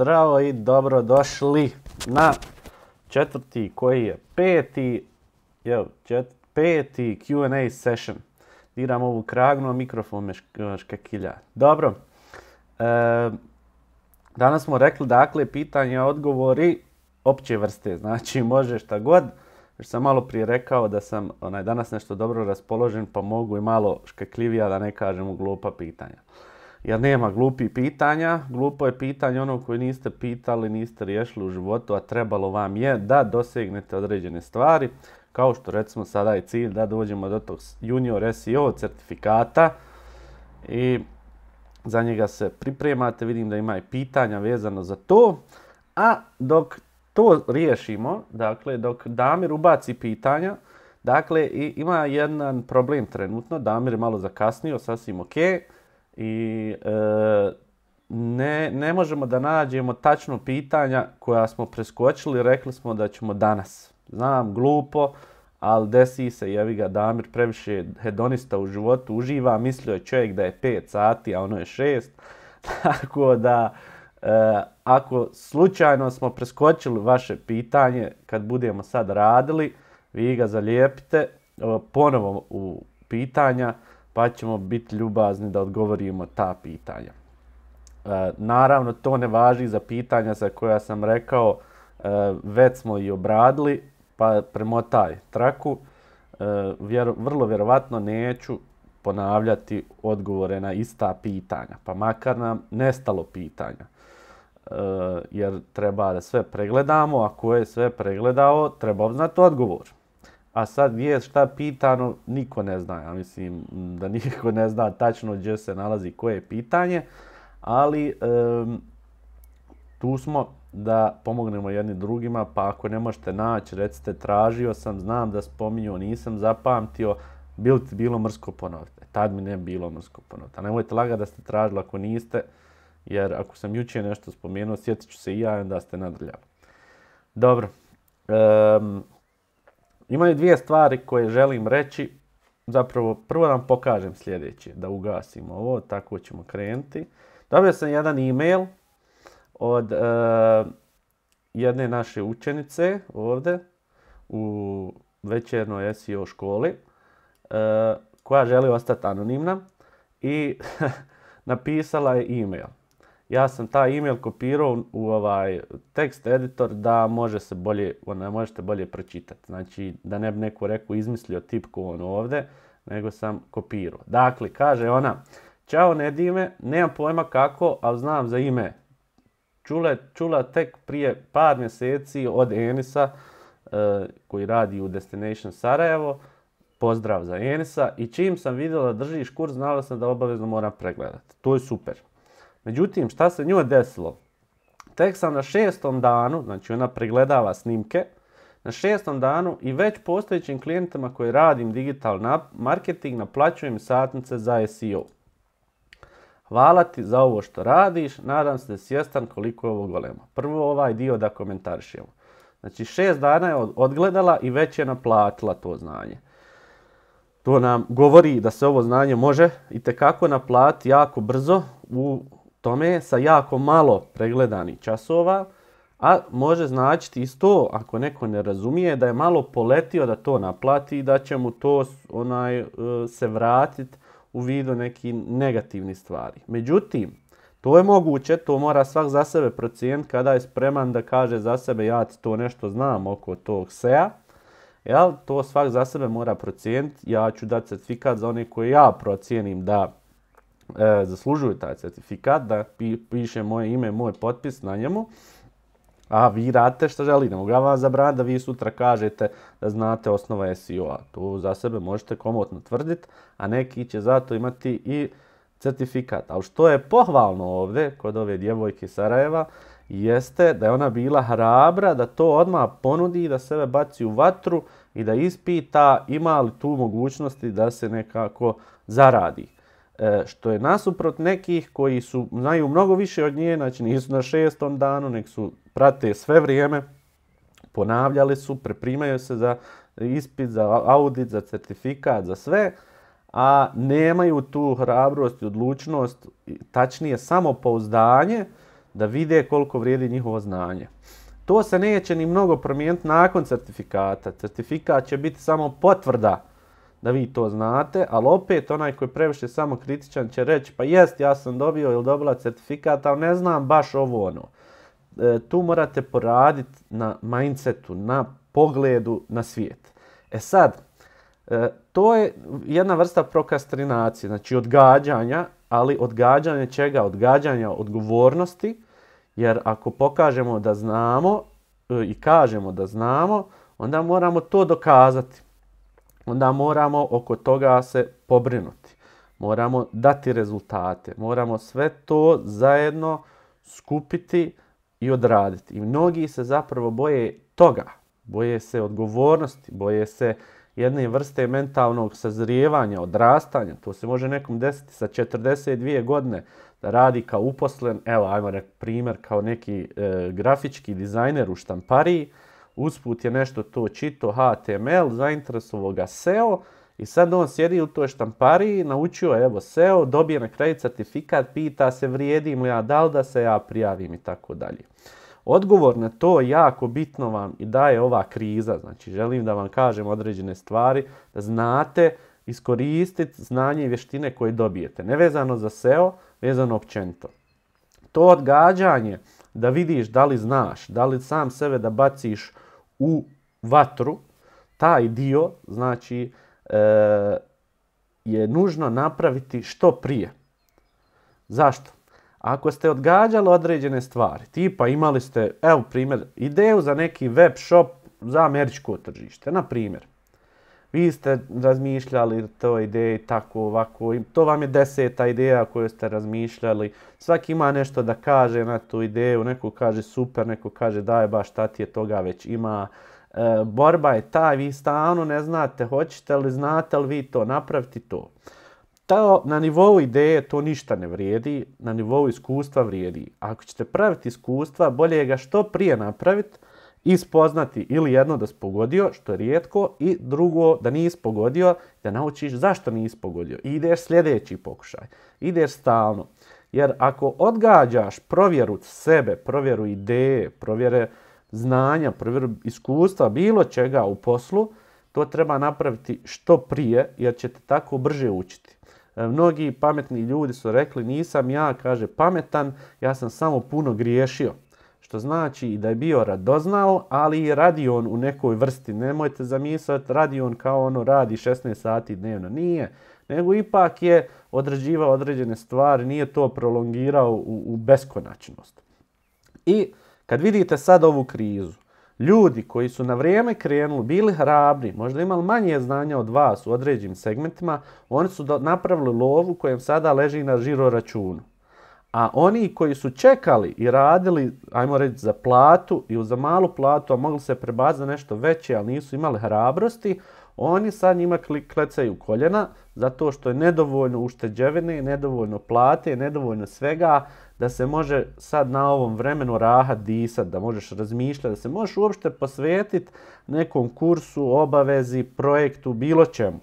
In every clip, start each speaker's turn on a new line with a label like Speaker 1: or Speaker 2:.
Speaker 1: zdravo i dobro došli na četvrti koji je peti, jel, peti Q&A session. Diram ovu kragnu, mikrofon me škakilja. Dobro, e, danas smo rekli dakle pitanje odgovori opće vrste, znači može šta god. Još sam malo prije rekao da sam onaj, danas nešto dobro raspoložen pa mogu i malo škakljivija da ne kažem u glupa pitanja jer nema glupih pitanja. Glupo je pitanje ono koje niste pitali, niste riješili u životu, a trebalo vam je da dosegnete određene stvari. Kao što recimo sada je cilj da dođemo do tog junior SEO certifikata i za njega se pripremate, vidim da ima i pitanja vezano za to. A dok to riješimo, dakle dok Damir ubaci pitanja, dakle ima jedan problem trenutno, Damir je malo zakasnio, sasvim okej. I e, ne, ne možemo da nađemo tačno pitanja koja smo preskočili, rekli smo da ćemo danas. Znam, glupo, ali desi se, jevi ga, Damir previše hedonista u životu uživa, mislio je čovjek da je 5 sati, a ono je 6. Tako da, e, ako slučajno smo preskočili vaše pitanje, kad budemo sad radili, vi ga zalijepite e, ponovo u pitanja pa ćemo biti ljubazni da odgovorimo ta pitanja. E, naravno, to ne važi za pitanja za koja sam rekao, e, već smo i obradili, pa taj traku. E, vrlo vjerovatno neću ponavljati odgovore na ista pitanja, pa makar nam nestalo pitanja. Jer treba da sve pregledamo, a ko je sve pregledao, treba znati odgovor. A sad gdje je šta pitano, niko ne zna. Ja mislim da niko ne zna tačno gdje se nalazi koje pitanje, ali tu smo da pomognemo jedni drugima, pa ako ne možete naći, recite tražio sam, znam da spominju, nisam zapamtio, bilo ti bilo mrsko ponovite. Tad mi ne bilo mrsko ponovite. nemojte lagati da ste tražili ako niste, jer ako sam jučer nešto spomenuo, sjetit ću se i ja, da ste nadrljali. Dobro. Imaju dvije stvari koje želim reći. Zapravo, prvo vam pokažem sljedeće, da ugasimo ovo, tako ćemo krenuti. Dobio sam jedan e-mail od e, jedne naše učenice ovdje u večernoj SEO školi e, koja želi ostati anonimna i napisala je e-mail ja sam taj email kopirao u ovaj tekst editor da može se bolje, ono, možete bolje pročitati. Znači da ne bi neko rekao izmislio tipku on ovdje, nego sam kopirao. Dakle, kaže ona, Ćao Nedime, nemam pojma kako, ali znam za ime. Čula, čula tek prije par mjeseci od Enisa eh, koji radi u Destination Sarajevo. Pozdrav za Enisa i čim sam vidjela da držiš kurs, znala sam da obavezno moram pregledati. To je super. Međutim, šta se njoj desilo? Tek sam na šestom danu, znači ona pregledava snimke, na šestom danu i već postojećim klijentima koji radim digital marketing naplaćujem satnice za SEO. Hvala ti za ovo što radiš, nadam se da svjestan koliko je ovo golemo. Prvo ovaj dio da komentarišemo. Znači šest dana je odgledala i već je naplatila to znanje. To nam govori da se ovo znanje može i kako naplati jako brzo u tome sa jako malo pregledanih časova, a može značiti isto, ako neko ne razumije, da je malo poletio da to naplati i da će mu to onaj, e, se vratiti u vidu nekih negativnih stvari. Međutim, to je moguće, to mora svak za sebe procijent kada je spreman da kaže za sebe ja to nešto znam oko tog SEA. Jel? To svak za sebe mora procijent, ja ću dati certifikat za one koje ja procijenim da E, zaslužuju taj certifikat, da piše moje ime, moj potpis na njemu. A vi radite što želite, mogu ja vam zabraniti da vi sutra kažete da znate osnova SEO-a. Tu za sebe možete komotno tvrditi, a neki će zato imati i certifikat. Ali što je pohvalno ovdje, kod ove djevojke Sarajeva, jeste da je ona bila hrabra da to odmah ponudi, da sebe baci u vatru i da ispita ima li tu mogućnosti da se nekako zaradi. E, što je nasuprot nekih koji su, znaju mnogo više od nje, znači nisu na šestom danu, nek su prate sve vrijeme, ponavljali su, preprimaju se za ispit, za audit, za certifikat, za sve, a nemaju tu hrabrost i odlučnost, tačnije pouzdanje, da vide koliko vrijedi njihovo znanje. To se neće ni mnogo promijeniti nakon certifikata. Certifikat će biti samo potvrda da vi to znate, ali opet onaj koji je previše samo kritičan će reći pa jest ja sam dobio ili dobila certifikat, ali ne znam baš ovo ono. E, tu morate poraditi na mindsetu, na pogledu na svijet. E sad, e, to je jedna vrsta prokastrinacije, znači odgađanja, ali odgađanje čega? Odgađanja odgovornosti, jer ako pokažemo da znamo e, i kažemo da znamo, onda moramo to dokazati onda moramo oko toga se pobrinuti. Moramo dati rezultate, moramo sve to zajedno skupiti i odraditi. I mnogi se zapravo boje toga, boje se odgovornosti, boje se jedne vrste mentalnog sazrijevanja, odrastanja. To se može nekom desiti sa 42 godine da radi kao uposlen, evo ajmo reći primjer, kao neki e, grafički dizajner u štampariji, usput je nešto to čito HTML, za ga SEO i sad on sjedi u toj štampariji, naučio je evo SEO, dobije na kraju certifikat, pita se vrijedim li ja, da li da se ja prijavim i tako dalje. Odgovor na to jako bitno vam i daje ova kriza, znači želim da vam kažem određene stvari, da znate iskoristiti znanje i vještine koje dobijete, ne vezano za SEO, vezano općenito. To odgađanje da vidiš da li znaš, da li sam sebe da baciš u vatru, taj dio, znači, e, je nužno napraviti što prije. Zašto? Ako ste odgađali određene stvari, tipa imali ste, evo primjer, ideju za neki web shop za američko tržište, na primjer vi ste razmišljali to ideje tako ovako, to vam je deseta ideja koju ste razmišljali, svaki ima nešto da kaže na tu ideju, neko kaže super, neko kaže daj baš šta ti je toga već ima, e, borba je ta, vi stano ne znate, hoćete li, znate li vi to, napraviti to. To, na nivou ideje to ništa ne vrijedi, na nivou iskustva vrijedi. Ako ćete praviti iskustva, bolje je ga što prije napraviti, ispoznati ili jedno da si pogodio, što je rijetko, i drugo da nisi pogodio, da naučiš zašto nisi pogodio. I ideš sljedeći pokušaj. Ideš stalno. Jer ako odgađaš provjeru sebe, provjeru ideje, provjere znanja, provjeru iskustva, bilo čega u poslu, to treba napraviti što prije jer ćete tako brže učiti. E, mnogi pametni ljudi su rekli nisam ja, kaže pametan, ja sam samo puno griješio što znači da je bio radoznal, ali i radion u nekoj vrsti. Nemojte zamisliti radion kao ono radi 16 sati dnevno. Nije, nego ipak je određivao određene stvari, nije to prolongirao u, beskonačnost. I kad vidite sad ovu krizu, ljudi koji su na vrijeme krenuli, bili hrabri, možda imali manje znanja od vas u određenim segmentima, oni su napravili lovu kojem sada leži na žiro računu. A oni koji su čekali i radili, ajmo reći, za platu i za malu platu, a mogli se prebaziti nešto veće, ali nisu imali hrabrosti, oni sad njima klecaju koljena zato što je nedovoljno ušteđevine, nedovoljno plate, nedovoljno svega da se može sad na ovom vremenu raha disat, da možeš razmišljati, da se možeš uopšte posvetiti nekom kursu, obavezi, projektu, bilo čemu.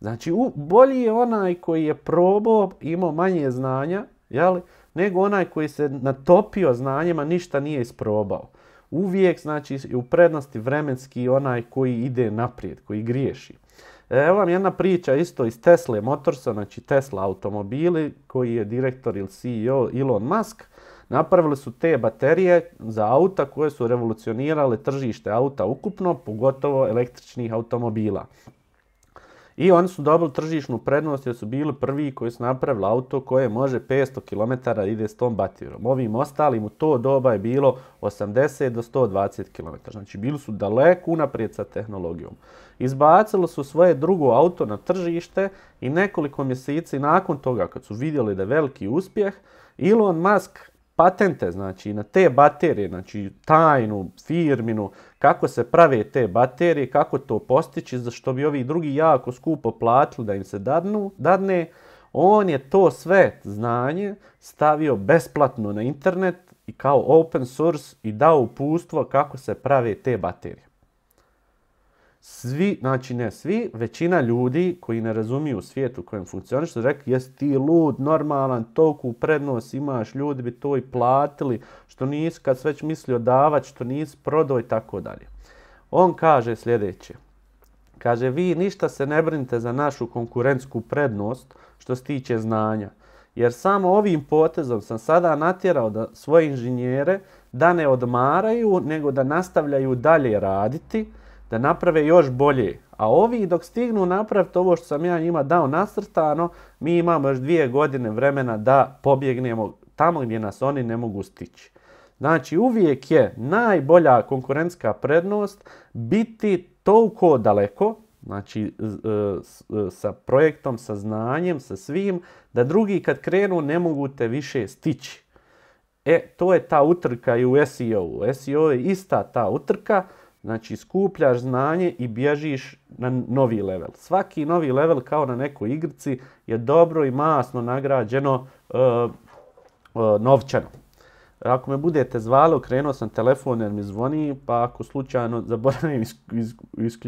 Speaker 1: Znači, bolji je onaj koji je probao, imao manje znanja, jeli? nego onaj koji se natopio znanjima ništa nije isprobao. Uvijek znači u prednosti vremenski onaj koji ide naprijed, koji griješi. E, evo vam jedna priča isto iz Tesla Motorsa, znači Tesla automobili koji je direktor ili CEO Elon Musk. Napravili su te baterije za auta koje su revolucionirale tržište auta ukupno, pogotovo električnih automobila. I oni su dobili tržišnu prednost jer su bili prvi koji su napravili auto koje može 500 km ide s tom baterijom. Ovim ostalim u to doba je bilo 80 do 120 km. Znači bili su daleko unaprijed sa tehnologijom. Izbacili su svoje drugo auto na tržište i nekoliko mjeseci nakon toga kad su vidjeli da je veliki uspjeh, Elon Musk patente, znači na te baterije, znači tajnu, firminu, kako se prave te baterije, kako to postići, za što bi ovi drugi jako skupo platili da im se dadnu, dadne, on je to sve znanje stavio besplatno na internet i kao open source i dao upustvo kako se prave te baterije svi, znači ne svi, većina ljudi koji ne razumiju svijet u kojem funkcioniš, su rekli jesi ti lud, normalan, toku prednost imaš, ljudi bi to i platili, što nisi kad već mislio davat, što nisi prodao i tako dalje. On kaže sljedeće, kaže vi ništa se ne brinite za našu konkurentsku prednost što se tiče znanja, jer samo ovim potezom sam sada natjerao da svoje inženjere da ne odmaraju, nego da nastavljaju dalje raditi, da naprave još bolje. A ovi dok stignu napraviti ovo što sam ja njima dao nasrtano, mi imamo još dvije godine vremena da pobjegnemo tamo gdje nas oni ne mogu stići. Znači uvijek je najbolja konkurentska prednost biti toliko daleko, znači e, e, sa projektom, sa znanjem, sa svim, da drugi kad krenu ne mogu te više stići. E, to je ta utrka i u SEO. U SEO je ista ta utrka Znači, skupljaš znanje i bježiš na novi level. Svaki novi level, kao na nekoj igrici, je dobro i masno nagrađeno e, e novčano. Ako me budete zvali, okrenuo sam telefon jer mi zvoni, pa ako slučajno zaboravim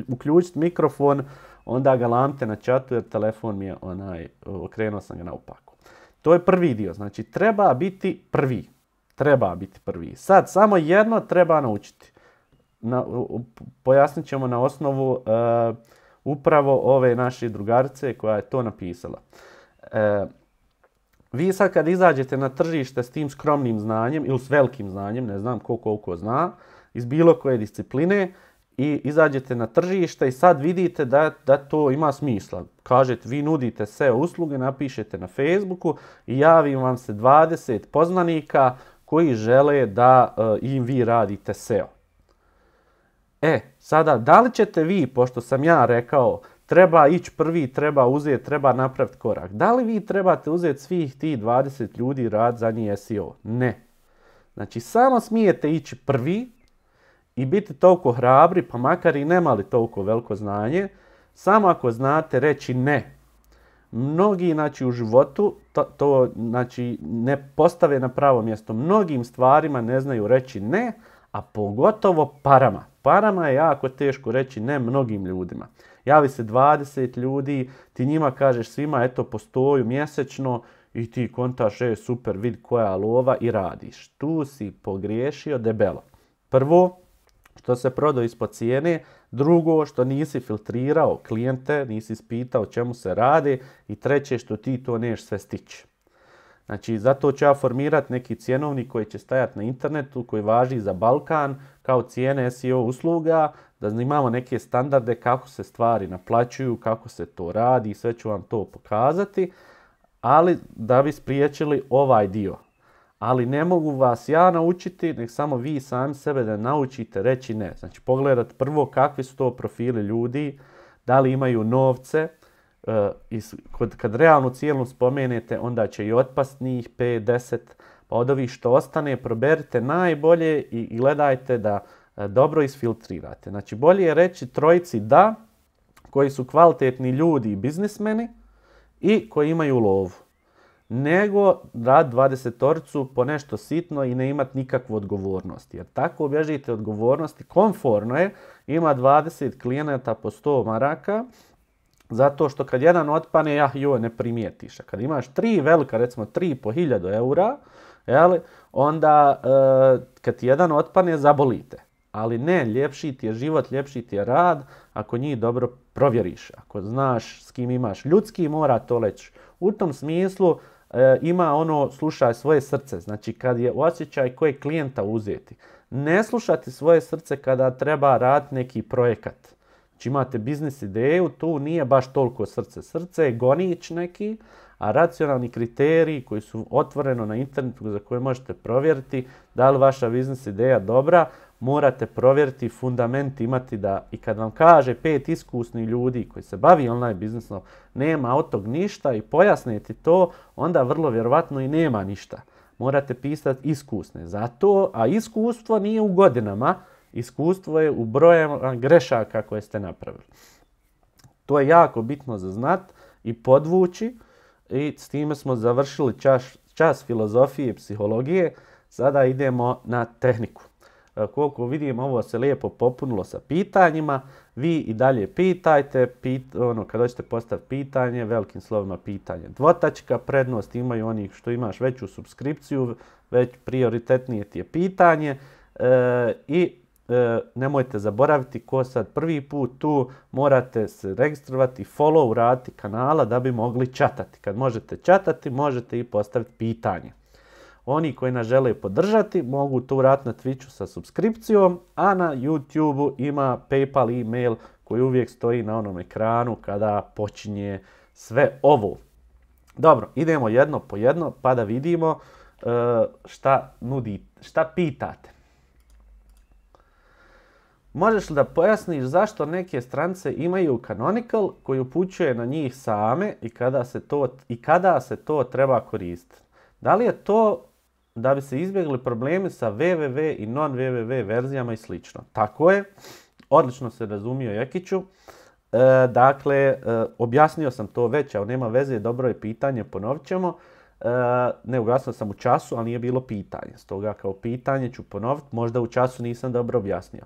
Speaker 1: uključiti mikrofon, onda ga lamte na čatu jer telefon mi je onaj, e, okrenuo sam ga naopako. To je prvi dio, znači treba biti prvi. Treba biti prvi. Sad, samo jedno treba naučiti na, pojasnit ćemo na osnovu e, upravo ove naše drugarice koja je to napisala. E, vi sad kad izađete na tržište s tim skromnim znanjem ili s velikim znanjem, ne znam ko koliko zna, iz bilo koje discipline i izađete na tržište i sad vidite da, da to ima smisla. Kažete, vi nudite SEO usluge, napišete na Facebooku i javim vam se 20 poznanika koji žele da e, im vi radite SEO. E, sada, da li ćete vi, pošto sam ja rekao, treba ići prvi, treba uzeti, treba napraviti korak. Da li vi trebate uzeti svih ti 20 ljudi rad za njih SEO? Ne. Znači, samo smijete ići prvi i biti toliko hrabri, pa makar i nemali toliko veliko znanje, samo ako znate reći ne. Mnogi znači, u životu to, to znači, ne postave na pravo mjesto. Mnogim stvarima ne znaju reći ne, a pogotovo parama. Parama je jako teško reći ne mnogim ljudima. Javi se 20 ljudi, ti njima kažeš svima eto postoju mjesečno i ti kontaš je super vid koja lova i radiš. Tu si pogriješio debelo. Prvo, što se prodao ispod cijene, drugo što nisi filtrirao klijente, nisi ispitao čemu se radi i treće što ti to neš sve stići. Znači, zato ću ja formirati neki cjenovnik koji će stajati na internetu, koji važi za Balkan, kao cijene SEO usluga, da imamo neke standarde kako se stvari naplaćuju, kako se to radi i sve ću vam to pokazati, ali da bi spriječili ovaj dio. Ali ne mogu vas ja naučiti, nek samo vi sami sebe da naučite reći ne. Znači, pogledat prvo kakvi su to profili ljudi, da li imaju novce, Uh, kad realnu cijelu spomenete, onda će i otpast njih 5-10, pa od ovih što ostane proberite najbolje i gledajte da uh, dobro isfiltrirate. Znači bolje je reći trojici da, koji su kvalitetni ljudi i biznismeni i koji imaju lovu, nego da torcu po nešto sitno i ne imat nikakvu odgovornost. Jer tako bježite odgovornosti, konforno je, ima 20 klijenata po 100 maraka, zato što kad jedan otpane, ja joj ne primijetiš. kad imaš tri velika, recimo tri po hiljadu eura, onda e, kad ti jedan otpane, zabolite. Ali ne, ljepši ti je život, ljepši ti je rad ako njih dobro provjeriš. Ako znaš s kim imaš ljudski, mora to leći. U tom smislu e, ima ono slušaj svoje srce. Znači kad je osjećaj koje klijenta uzeti. Ne slušati svoje srce kada treba raditi neki projekat Znači imate biznis ideju, tu nije baš toliko srce. Srce je gonić neki, a racionalni kriteriji koji su otvoreno na internetu za koje možete provjeriti da li vaša biznis ideja dobra, morate provjeriti fundament imati da i kad vam kaže pet iskusnih ljudi koji se bavi online biznisom nema od tog ništa i pojasniti to, onda vrlo vjerovatno i nema ništa. Morate pisati iskusne. Zato, a iskustvo nije u godinama, Iskustvo je u brojama grešaka koje ste napravili. To je jako bitno za znat i podvući i s time smo završili čas, čas filozofije i psihologije. Sada idemo na tehniku. E, koliko vidim, ovo se lijepo popunilo sa pitanjima. Vi i dalje pitajte, pit, ono, kada hoćete postaviti pitanje, velikim slovima pitanje. Dvotačka prednost imaju oni što imaš veću subskripciju, već prioritetnije ti je pitanje. E, I E, nemojte zaboraviti ko sad prvi put tu, morate se registrovati follow raditi kanala da bi mogli čatati. Kad možete čatati, možete i postaviti pitanje. Oni koji nas žele podržati mogu to uraditi na Twitchu sa subskripcijom, a na YouTubeu ima Paypal e-mail koji uvijek stoji na onom ekranu kada počinje sve ovo. Dobro, idemo jedno po jedno pa da vidimo e, šta, šta pitate. Možeš li da pojasniš zašto neke strance imaju canonical koji upućuje na njih same i kada se to, i kada se to treba koristiti? Da li je to da bi se izbjegli problemi sa www i non-www verzijama i sl. Tako je, odlično se razumio Jekiću. E, dakle, e, objasnio sam to već, ali nema veze, dobro je pitanje, ponovit ćemo. E, ne, ugasno sam u času, ali nije bilo pitanje. Stoga kao pitanje ću ponoviti, možda u času nisam dobro objasnio.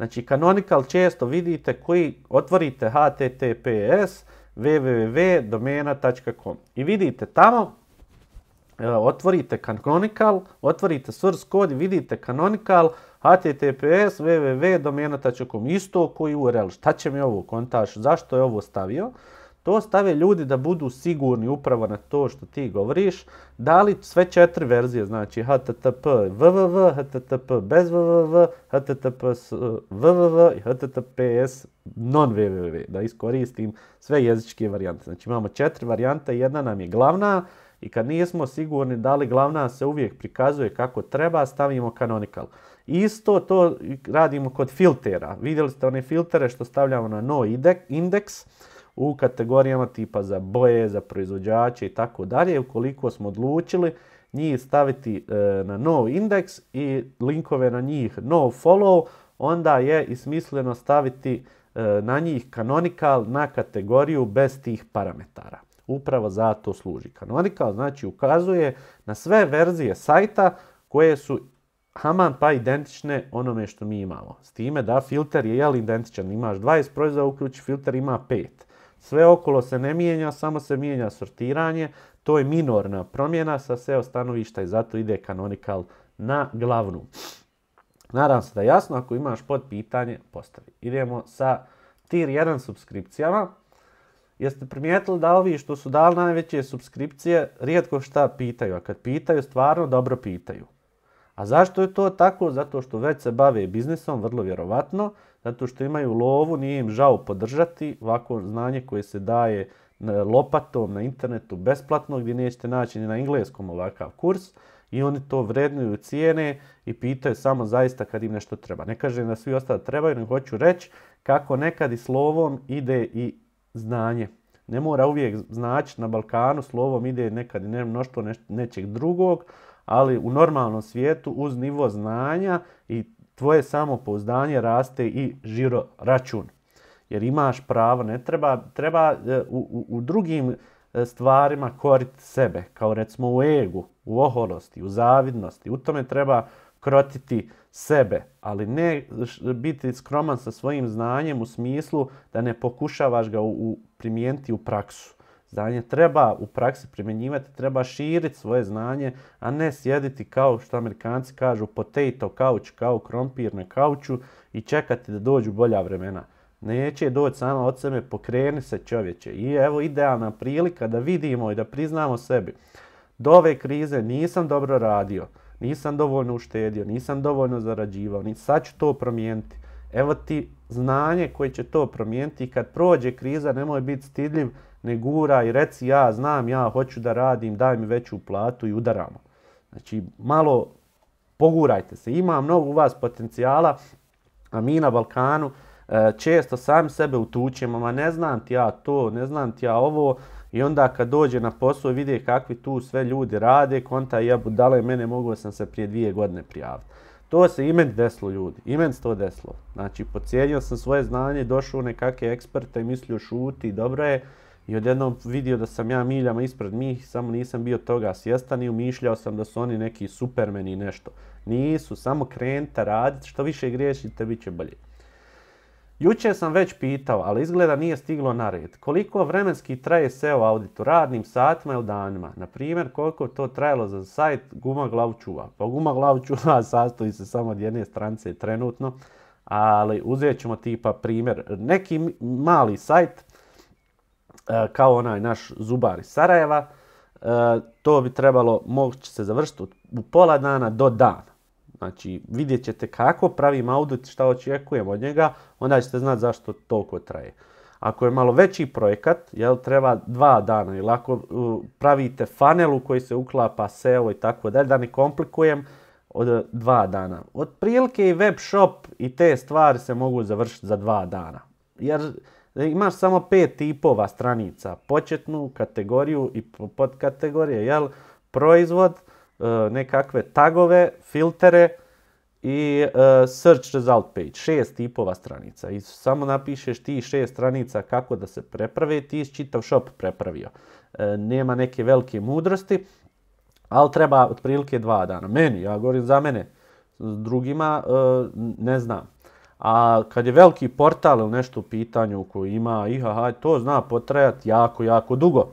Speaker 1: Znači Canonical često vidite koji otvorite https www.domena.com i vidite tamo e, otvorite Canonical, otvorite source code i vidite Canonical https www.domena.com isto koji URL. Šta će mi ovo kontaš? Zašto je ovo stavio? To stave ljudi da budu sigurni upravo na to što ti govoriš. Da li sve četiri verzije, znači http www, http bez www, http www i https non www, da iskoristim sve jezičke varijante. Znači imamo četiri varijante, jedna nam je glavna i kad nismo sigurni da li glavna se uvijek prikazuje kako treba, stavimo canonical. Isto to radimo kod filtera. Vidjeli ste one filtere što stavljamo na no indeks u kategorijama tipa za boje, za proizvođače i tako dalje. Ukoliko smo odlučili njih staviti e, na nov indeks i linkove na njih no follow, onda je i smisleno staviti e, na njih canonical na kategoriju bez tih parametara. Upravo za to služi. Canonical znači ukazuje na sve verzije sajta koje su Haman pa identične onome što mi imamo. S time da filter je jel identičan, imaš 20 proizvoda, uključi filter ima 5. Sve okolo se ne mijenja, samo se mijenja sortiranje. To je minorna promjena sa SEO stanovišta i zato ide kanonikal na glavnu. Nadam se da je jasno, ako imaš pod pitanje, postavi. Idemo sa tier 1 subskripcijama. Jeste primijetili da ovi što su dali najveće subskripcije rijetko šta pitaju, a kad pitaju stvarno dobro pitaju. A zašto je to tako? Zato što već se bave biznisom, vrlo vjerovatno, zato što imaju lovu, nije im žao podržati ovako znanje koje se daje lopatom na internetu besplatno gdje nećete naći ni na engleskom ovakav kurs i oni to vrednuju cijene i pitaju samo zaista kad im nešto treba. Ne kažem da svi ostali trebaju, nego hoću reći kako nekad i slovom ide i znanje. Ne mora uvijek znači na Balkanu slovom ide nekad i ne mnoštvo nečeg drugog, ali u normalnom svijetu uz nivo znanja i tvoje samopouzdanje raste i žiro račun. Jer imaš pravo, ne treba, treba e, u, u drugim e, stvarima koriti sebe, kao recimo u egu, u oholosti, u zavidnosti. U tome treba krotiti sebe, ali ne biti skroman sa svojim znanjem u smislu da ne pokušavaš ga u, u primijeniti u praksu znanje treba u praksi primjenjivati, treba širiti svoje znanje, a ne sjediti kao što amerikanci kažu potato couch, kao krompir na kauču i čekati da dođu bolja vremena. Neće doći sama od sebe, pokreni se čovječe. I evo idealna prilika da vidimo i da priznamo sebi. Do ove krize nisam dobro radio, nisam dovoljno uštedio, nisam dovoljno zarađivao, ni sad ću to promijeniti. Evo ti znanje koje će to promijeniti i kad prođe kriza nemoj biti stidljiv, ne gura i reci ja znam, ja hoću da radim, daj mi veću platu i udaramo. Znači, malo pogurajte se. Ima mnogo u vas potencijala, a mi na Balkanu e, često sam sebe utučemo, ma ne znam ti ja to, ne znam ti ja ovo. I onda kad dođe na posao vidi kakvi tu sve ljudi rade, konta ja je mene mogao sam se prije dvije godine prijaviti. To se i deslo, desilo ljudi, imen meni se to desilo. Znači, pocijenio sam svoje znanje, došao u nekakve eksperte, mislio šuti, dobro je, i odjednom vidio da sam ja miljama ispred njih, samo nisam bio toga svjestan i umišljao sam da su oni neki supermeni i nešto. Nisu, samo krenite raditi, što više griješite, bit će bolje. Juče sam već pitao, ali izgleda nije stiglo na red. Koliko vremenski traje SEO audit u radnim satima ili danima? Na primjer, koliko to trajalo za sajt Guma glavu Čuva? Pa Guma glavu Čuva sastoji se samo od jedne strance trenutno, ali uzet ćemo tipa primjer. Neki mali sajt E, kao onaj naš zubar iz Sarajeva, e, to bi trebalo moći se završiti u pola dana do dana. Znači, vidjet ćete kako pravim audit, šta očekujem od njega, onda ćete znati zašto toliko traje. Ako je malo veći projekat, jel, treba dva dana ili ako pravite funnel u koji se uklapa SEO i tako dalje, da ne komplikujem, od dva dana. Od prilike i web shop i te stvari se mogu završiti za dva dana. Jer imaš samo pet tipova stranica. Početnu kategoriju i podkategorije, jel? Proizvod, e, nekakve tagove, filtere i e, search result page. Šest tipova stranica. I samo napišeš ti šest stranica kako da se preprave, ti čitav shop prepravio. E, nema neke velike mudrosti, ali treba otprilike dva dana. Meni, ja govorim za mene. drugima ne znam. A kad je veliki portal ili nešto u pitanju koji ima IHH, to zna potrajati jako, jako dugo.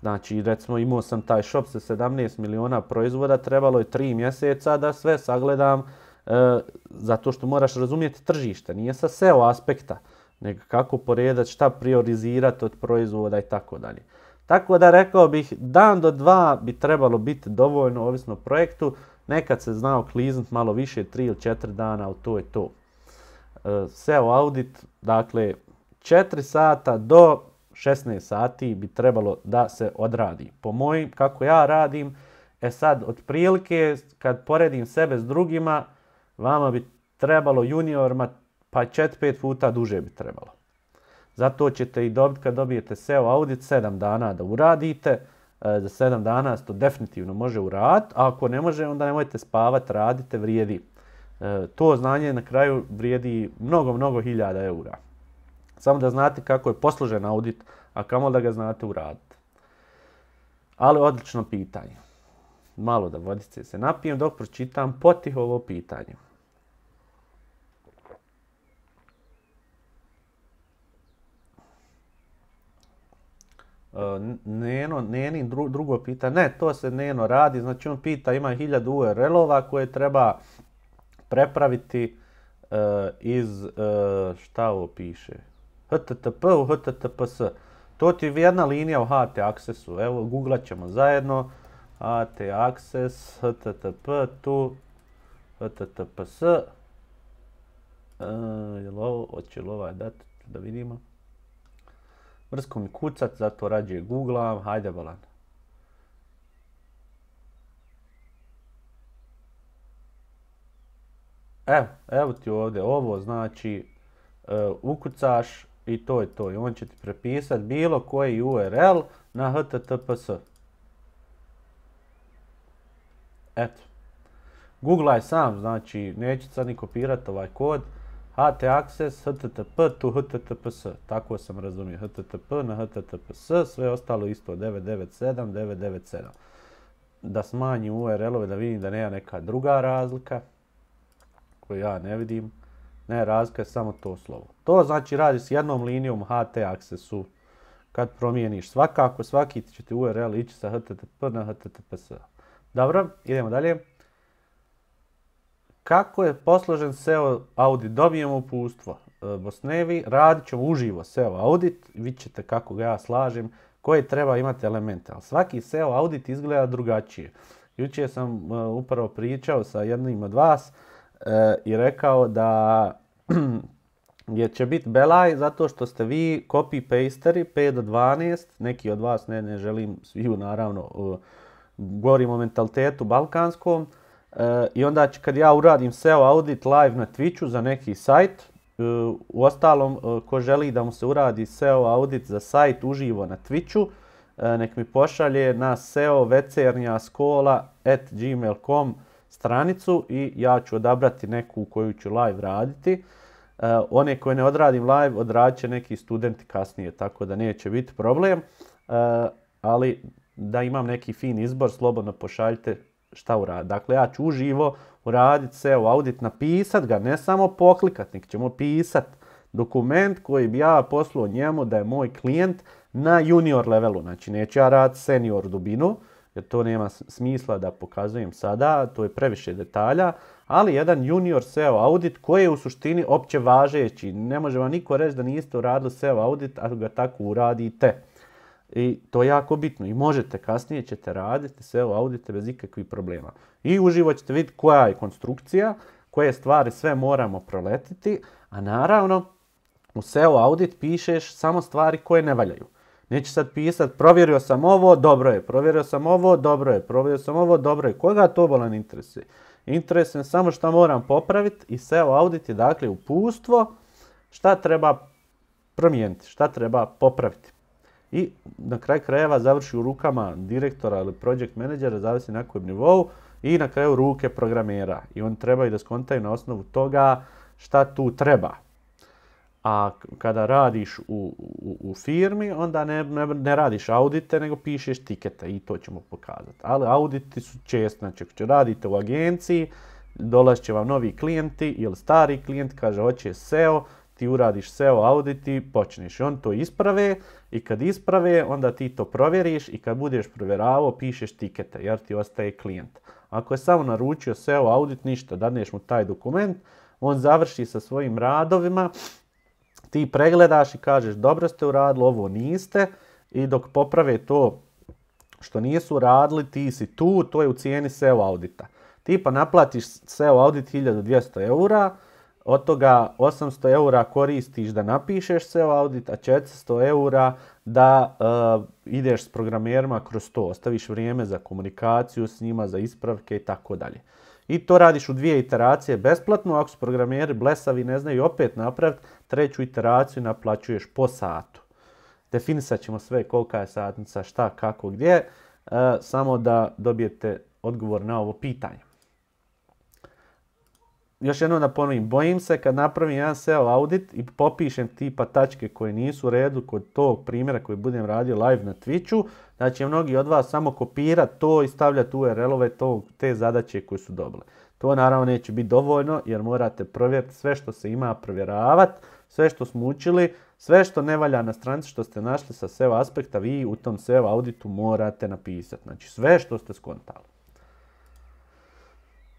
Speaker 1: Znači, recimo imao sam taj shop sa 17 miliona proizvoda, trebalo je 3 mjeseca da sve sagledam, e, zato što moraš razumjeti tržište, nije sa SEO aspekta, nego kako poredati, šta priorizirati od proizvoda i tako dalje. Tako da rekao bih, dan do dva bi trebalo biti dovoljno, ovisno o projektu, nekad se znao kliznut malo više, 3 ili 4 dana, ali to je to. E, SEO audit, dakle 4 sata do 16 sati bi trebalo da se odradi. Po mojim, kako ja radim, e sad, otprilike, kad poredim sebe s drugima, vama bi trebalo juniorima, pa 4-5 puta duže bi trebalo. Zato ćete i dobiti, kad dobijete SEO audit, 7 dana da uradite. E, za 7 dana to definitivno može uraditi, a ako ne može, onda nemojte spavati, radite, vrijedi. E, to znanje na kraju vrijedi mnogo, mnogo hiljada eura. Samo da znate kako je posložen audit, a kamo da ga znate uraditi. Ali odlično pitanje. Malo da vodice se napijem dok pročitam potih ovo pitanje. E, Neno, Neni drugo pita, ne, to se Neno radi, znači on pita, ima hiljadu URL-ova koje treba prepraviti e, iz, e, šta ovo piše, HTTP u HTTPS. To ti je jedna linija u HT Accessu, evo googlat ćemo zajedno. HT Access, HTTP, tu, HTTPS. Uh, e, hoće li ovaj dati, da vidimo. Mrsko mi kucat, zato rađe googlam, hajde balan. evo, evo ti ovdje, ovo znači e, ukucaš i to je to. I on će ti prepisati bilo koji URL na HTTPS. Eto. je sam, znači neće sad ni kopirati ovaj kod. HT Access, HTTP to HTTPS. Tako sam razumio. HTTP na HTTPS, sve ostalo isto. 997, 997. Da smanji URL-ove, da vidim da nema neka druga razlika koju ja ne vidim. Ne, razlika je samo to slovo. To znači radi s jednom linijom HT aksesu. Kad promijeniš svakako, svaki će ti URL ići sa HTTP na HTTPS. Dobro, idemo dalje. Kako je posložen SEO audit? Dobijemo upustvo. E, Bosnevi, radit ćemo uživo SEO audit, vidjet ćete kako ga ja slažem, koje treba imati elemente. Ali svaki SEO audit izgleda drugačije. Jučer sam e, upravo pričao sa jednim od vas, i rekao da je će biti belaj zato što ste vi copy-pasteri 5 do 12, neki od vas, ne, ne želim sviju naravno, govorim o mentalitetu balkanskom, e, i onda će, kad ja uradim SEO audit live na Twitchu za neki sajt, uostalom e, u ostalom, e, ko želi da mu se uradi SEO audit za sajt uživo na Twitchu, nek mi pošalje na seovecernjaskola.gmail.com stranicu i ja ću odabrati neku u koju ću live raditi. E, one koje ne odradim live odradit će neki studenti kasnije, tako da neće biti problem. E, ali da imam neki fin izbor, slobodno pošaljite šta uradit. Dakle, ja ću uživo se u audit, napisat ga, ne samo poklikat, nek ćemo pisat dokument koji bi ja poslao njemu da je moj klijent na junior levelu. Znači, neću ja raditi senior dubinu, jer to nema smisla da pokazujem sada, to je previše detalja, ali jedan junior SEO audit koji je u suštini opće važeći. Ne može vam niko reći da niste uradili SEO audit, ako ga tako uradite. I to je jako bitno. I možete, kasnije ćete raditi SEO audite bez ikakvih problema. I uživo ćete vidjeti koja je konstrukcija, koje stvari sve moramo proletiti, a naravno u SEO audit pišeš samo stvari koje ne valjaju. Neće sad pisat, provjerio sam ovo, dobro je, provjerio sam ovo, dobro je, provjerio sam ovo, dobro je. Koga to bolan interesuje? Interesuje samo šta moram popraviti i SEO audit je dakle upustvo šta treba promijeniti, šta treba popraviti. I na kraj krajeva završi u rukama direktora ili project menadžera, zavisi na kojem nivou, i na kraju ruke programera. I treba i da skontaju na osnovu toga šta tu treba. A kada radiš u, u, firmi, onda ne, ne, radiš audite, nego pišeš tikete i to ćemo pokazati. Ali auditi su često znači ako radite u agenciji, dolaz će vam novi klijenti ili stari klijent kaže hoće SEO, ti uradiš SEO auditi, i počneš. I on to isprave i kad isprave onda ti to provjeriš i kad budeš provjeravao pišeš tikete jer ti ostaje klijent. Ako je samo naručio SEO audit ništa, daneš mu taj dokument, on završi sa svojim radovima ti pregledaš i kažeš dobro ste uradili, ovo niste i dok poprave to što nisu radili, ti si tu, to je u cijeni SEO audita. Ti pa naplatiš SEO audit 1200 eura, od toga 800 eura koristiš da napišeš SEO audit, a 400 eura da eh, ideš s programerima kroz to, ostaviš vrijeme za komunikaciju s njima, za ispravke i tako dalje. I to radiš u dvije iteracije besplatno, ako su programjeri blesavi ne znaju opet napraviti, treću iteraciju naplaćuješ po satu. Definisat ćemo sve kolika je satnica, šta, kako, gdje, e, samo da dobijete odgovor na ovo pitanje još jednom da ponovim, bojim se kad napravim jedan SEO audit i popišem tipa tačke koje nisu u redu kod tog primjera koji budem radio live na Twitchu, da će mnogi od vas samo kopirati to i stavljati URL-ove te zadaće koje su dobile. To naravno neće biti dovoljno jer morate provjeriti sve što se ima provjeravati, sve što smo učili, sve što ne valja na stranici što ste našli sa SEO aspekta, vi u tom SEO auditu morate napisati. Znači sve što ste skontali.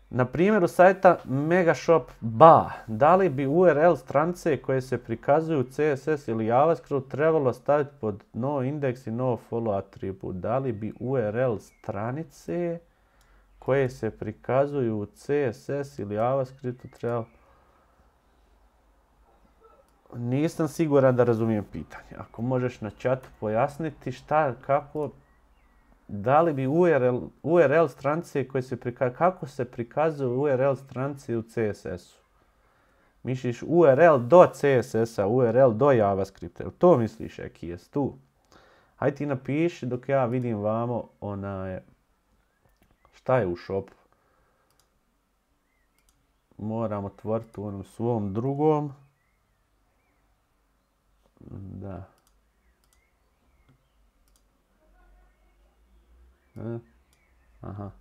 Speaker 1: Na primjeru sajta Megashop ba, da li bi URL stranice koje se prikazuju CSS ili JavaScript trebalo staviti pod no index i no follow atribut? Da li bi URL stranice koje se prikazuju u CSS ili JavaScript trebalo... Nisam siguran da razumijem pitanje. Ako možeš na chat pojasniti šta, kako, da li bi URL, URL stranice koje se prika, kako se prikazuju URL stranice u CSS-u? Misliš URL do CSS-a, URL do JavaScripta, to misliš, Eki, jes tu? Hajde ti napiši dok ja vidim vamo onaj, šta je u shopu. Moram otvoriti u onom svom drugom. Da. Aha.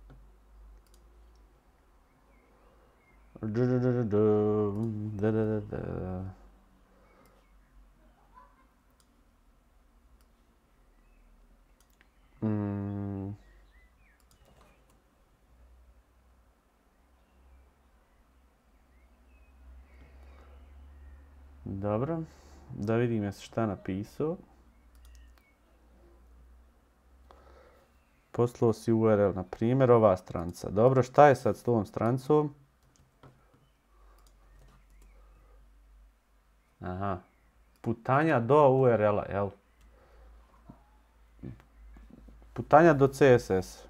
Speaker 1: Dobro. da vidim jes šta napisao. Poslao si URL, na primjer ova stranca. Dobro, šta je sad s tom strancom? Aha, putanja do URL-a, er jel? Putanja do CSS.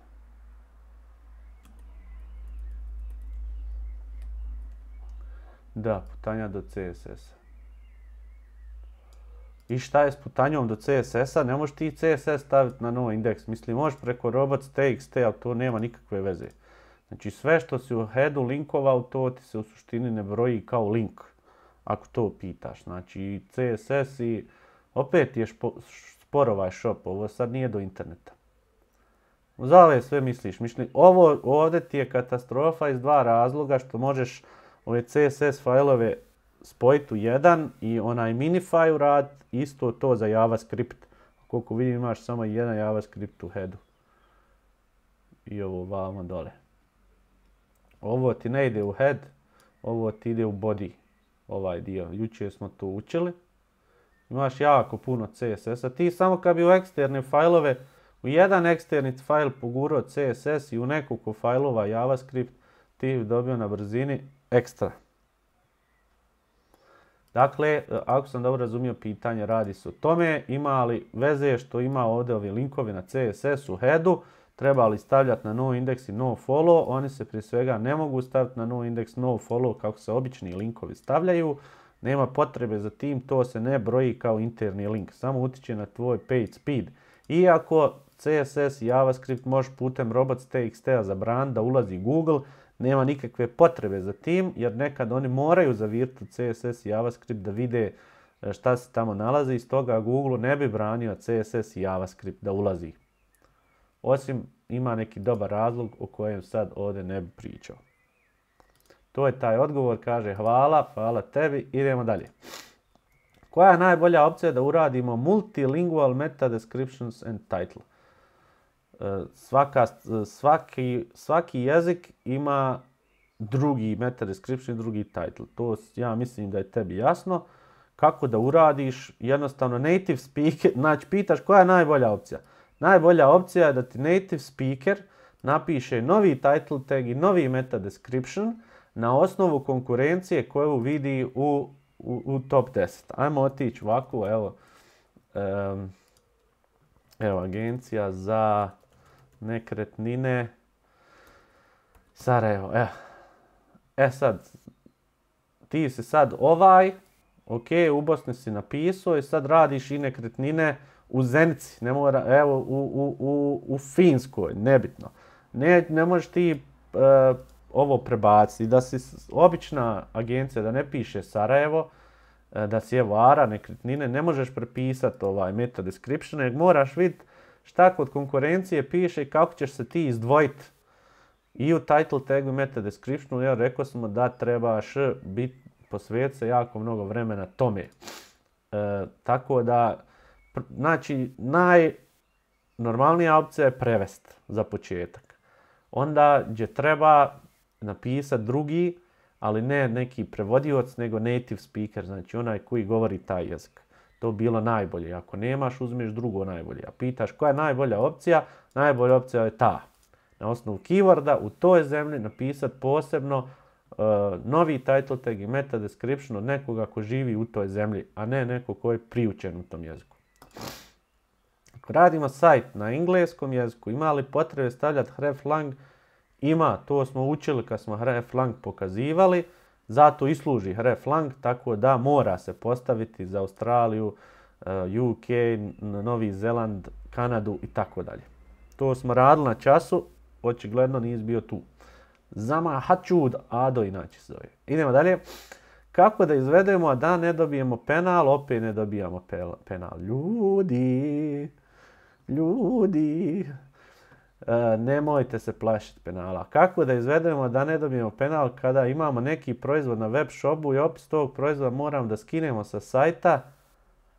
Speaker 1: Da, putanja do CSS. I šta je s putanjom do CSS-a? Ne možeš ti CSS staviti na novi indeks. Misli, možeš preko robots.txt, ali to nema nikakve veze. Znači sve što si u headu linkovao, to ti se u suštini ne broji kao link. Ako to pitaš. Znači CSS i opet je špo, spor ovaj shop. Ovo sad nije do interneta. ove sve misliš. Misli, ovo ovdje ti je katastrofa iz dva razloga što možeš ove CSS failove spojiti u jedan i onaj minify rad, isto to za JavaScript. Koliko vidim imaš samo jedan JavaScript u headu. I ovo vamo dole. Ovo ti ne ide u head, ovo ti ide u body, ovaj dio. Jučer smo to učili. Imaš jako puno CSS-a. Ti samo kad bi u eksterne fajlove, u jedan eksterni fail pogurao CSS i u nekoliko fajlova JavaScript, ti bi dobio na brzini ekstra. Dakle, e, ako sam dobro razumio pitanje, radi se o tome, ima li veze što ima ovdje ovi linkovi na CSS u headu, treba li stavljati na no index i no follow, oni se prije svega ne mogu staviti na no index, no follow kako se obični linkovi stavljaju, nema potrebe za tim, to se ne broji kao interni link, samo utječe na tvoj page speed. Iako CSS i JavaScript možeš putem robots.txt-a zabran da ulazi Google, nema nikakve potrebe za tim, jer nekad oni moraju zavirti CSS i JavaScript da vide e, šta se tamo nalazi i stoga Google ne bi branio CSS i JavaScript da ulazi. Osim ima neki dobar razlog o kojem sad ovdje ne bi pričao. To je taj odgovor, kaže hvala, hvala tebi, idemo dalje. Koja je najbolja opcija da uradimo multilingual meta descriptions and title? svaka, svaki, svaki jezik ima drugi meta description, drugi title. To ja mislim da je tebi jasno. Kako da uradiš, jednostavno native speaker, znači pitaš koja je najbolja opcija. Najbolja opcija je da ti native speaker napiše novi title tag i novi meta description na osnovu konkurencije koju vidi u, u, u top 10. Ajmo otići ovako, evo, evo agencija za nekretnine, Sarajevo, evo. E, e sad, ti si sad ovaj, ok, u Bosni si napisao i sad radiš i nekretnine u Zenici, ne mora, evo, u, u, u, u Finskoj, nebitno. Ne, ne možeš ti e, ovo prebaciti, da si obična agencija, da ne piše Sarajevo, e, da si je vara, nekretnine, ne možeš prepisati ovaj meta description, nego moraš vidjeti šta kod konkurencije piše i kako ćeš se ti izdvojiti. I u title tagu meta descriptionu, ja rekao smo da trebaš biti posvijet se jako mnogo vremena tome. E, tako da, znači, najnormalnija opcija je prevest za početak. Onda gdje treba napisati drugi, ali ne neki prevodioc, nego native speaker, znači onaj koji govori taj jezik to bilo najbolje. Ako nemaš, uzmeš drugo najbolje. A pitaš koja je najbolja opcija? Najbolja opcija je ta. Na osnovu keyworda u toj zemlji napisati posebno e, novi title tag i meta description od nekoga ko živi u toj zemlji, a ne neko ko je priučen u tom jeziku. Ako radimo sajt na engleskom jeziku, ima li potrebe stavljati hreflang? Ima, to smo učili kad smo hreflang pokazivali. Zato i služi lang, tako da mora se postaviti za Australiju, eh, UK, Novi Zeland, Kanadu i tako dalje. To smo radili na času, očigledno nije bio tu. Zama hačud, Ado inače se zove. Idemo dalje. Kako da izvedemo a da ne dobijemo penal, opet ne dobijamo penal. Ljudi, ljudi, E, nemojte se plašiti penala. Kako da izvedemo da ne dobijemo penal kada imamo neki proizvod na web shopu i opis tog proizvoda moram da skinemo sa sajta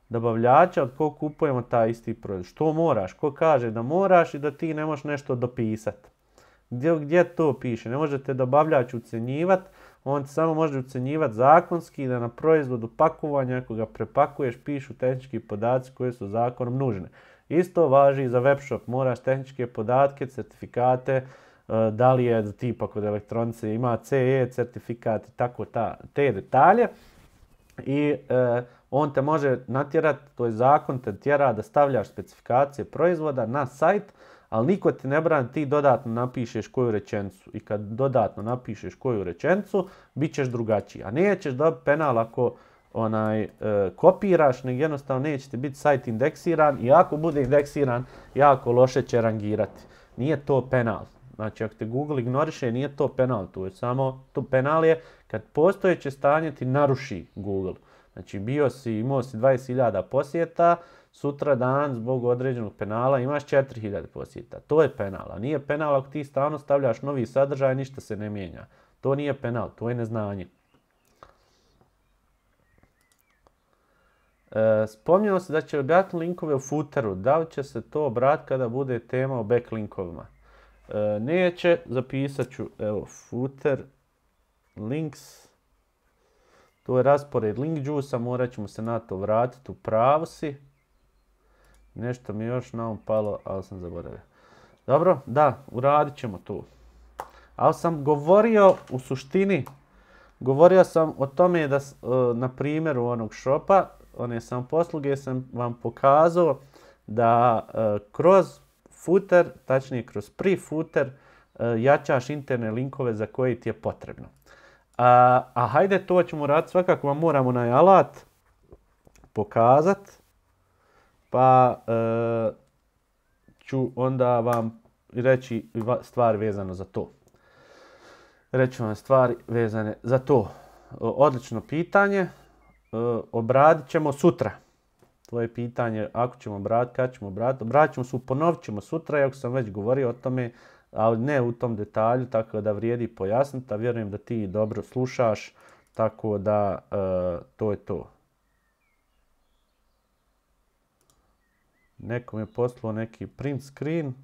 Speaker 1: dobavljača od kog kupujemo taj isti proizvod. Što moraš? Ko kaže da moraš i da ti ne možeš nešto dopisati? Gdje, to piše? Ne možete dobavljač ucenjivati, on ti samo može ucenjivati zakonski da na proizvodu pakovanja, ako ga prepakuješ, pišu tehnički podaci koji su zakonom nužne. Isto važi i za webshop, moraš tehničke podatke, certifikate, e, da li je tipa kod elektronice ima CE certifikat i tako ta, te detalje. I e, on te može natjerati, to je zakon te tjera da stavljaš specifikacije proizvoda na sajt, ali niko ti ne brani, ti dodatno napišeš koju rečenicu. I kad dodatno napišeš koju rečenicu, bit ćeš drugačiji. A nećeš dobiti penal ako onaj, e, kopiraš, nego jednostavno neće ti biti sajt indeksiran i ako bude indeksiran, jako loše će rangirati. Nije to penal. Znači, ako te Google ignoriše, nije to penal. Tu je samo, to penal je kad postojeće stanje ti naruši Google. Znači, bio si, imao si 20.000 posjeta, sutra dan zbog određenog penala imaš 4.000 posjeta. To je penal, a nije penal ako ti stalno stavljaš novi sadržaj, ništa se ne mijenja. To nije penal, to je neznanje. E, spominjalo se da će objaviti linkove u footeru. Da li će se to obrat kada bude tema o backlinkovima? E, neće, zapisat ću, evo, footer, links, to je raspored link juice morat ćemo se na to vratiti, u pravu si. Nešto mi je još naum palo, ali sam zaboravio. Dobro, da, uradit ćemo to. Ali sam govorio u suštini, govorio sam o tome da e, na primjeru onog šopa one sam posluge sam vam pokazao da e, kroz footer, tačnije kroz pre-footer, e, jačaš interne linkove za koje ti je potrebno. A, a hajde to ćemo raditi svakako vam moramo na alat pokazat. Pa e, ću onda vam reći stvar vezano za to. Reći vam stvari vezane za to. Odlično pitanje. E, obradit ćemo sutra. To je pitanje ako ćemo obrati, kad ćemo obrati, obrat ćemo se, ponovit ćemo sutra, iako sam već govorio o tome, ali ne u tom detalju, tako da vrijedi pojasniti, a vjerujem da ti dobro slušaš, tako da e, to je to. Nekom je poslao neki print screen.